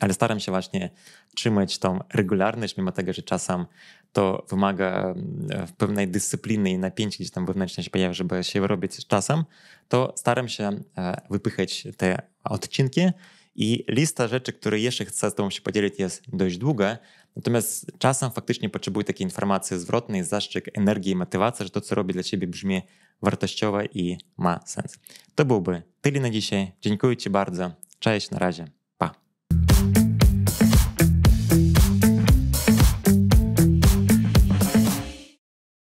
Speaker 1: ale staram się właśnie trzymać tą regularność, mimo tego, że czasem to wymaga mm, e, pewnej dyscypliny i napięcia gdzieś tam wewnętrznie się pojawia, żeby się robić czasem, to staram się e, wypychać te odcinki i lista rzeczy, które jeszcze chcę z Tobą się podzielić, jest dość długa. Natomiast czasem faktycznie potrzebuję takiej informacji zwrotnej, zastrzyk energii i motywacji, że to, co robię dla Ciebie, brzmi wartościowe i ma sens. To byłby tyle na dzisiaj. Dziękuję Ci bardzo. Cześć, na razie.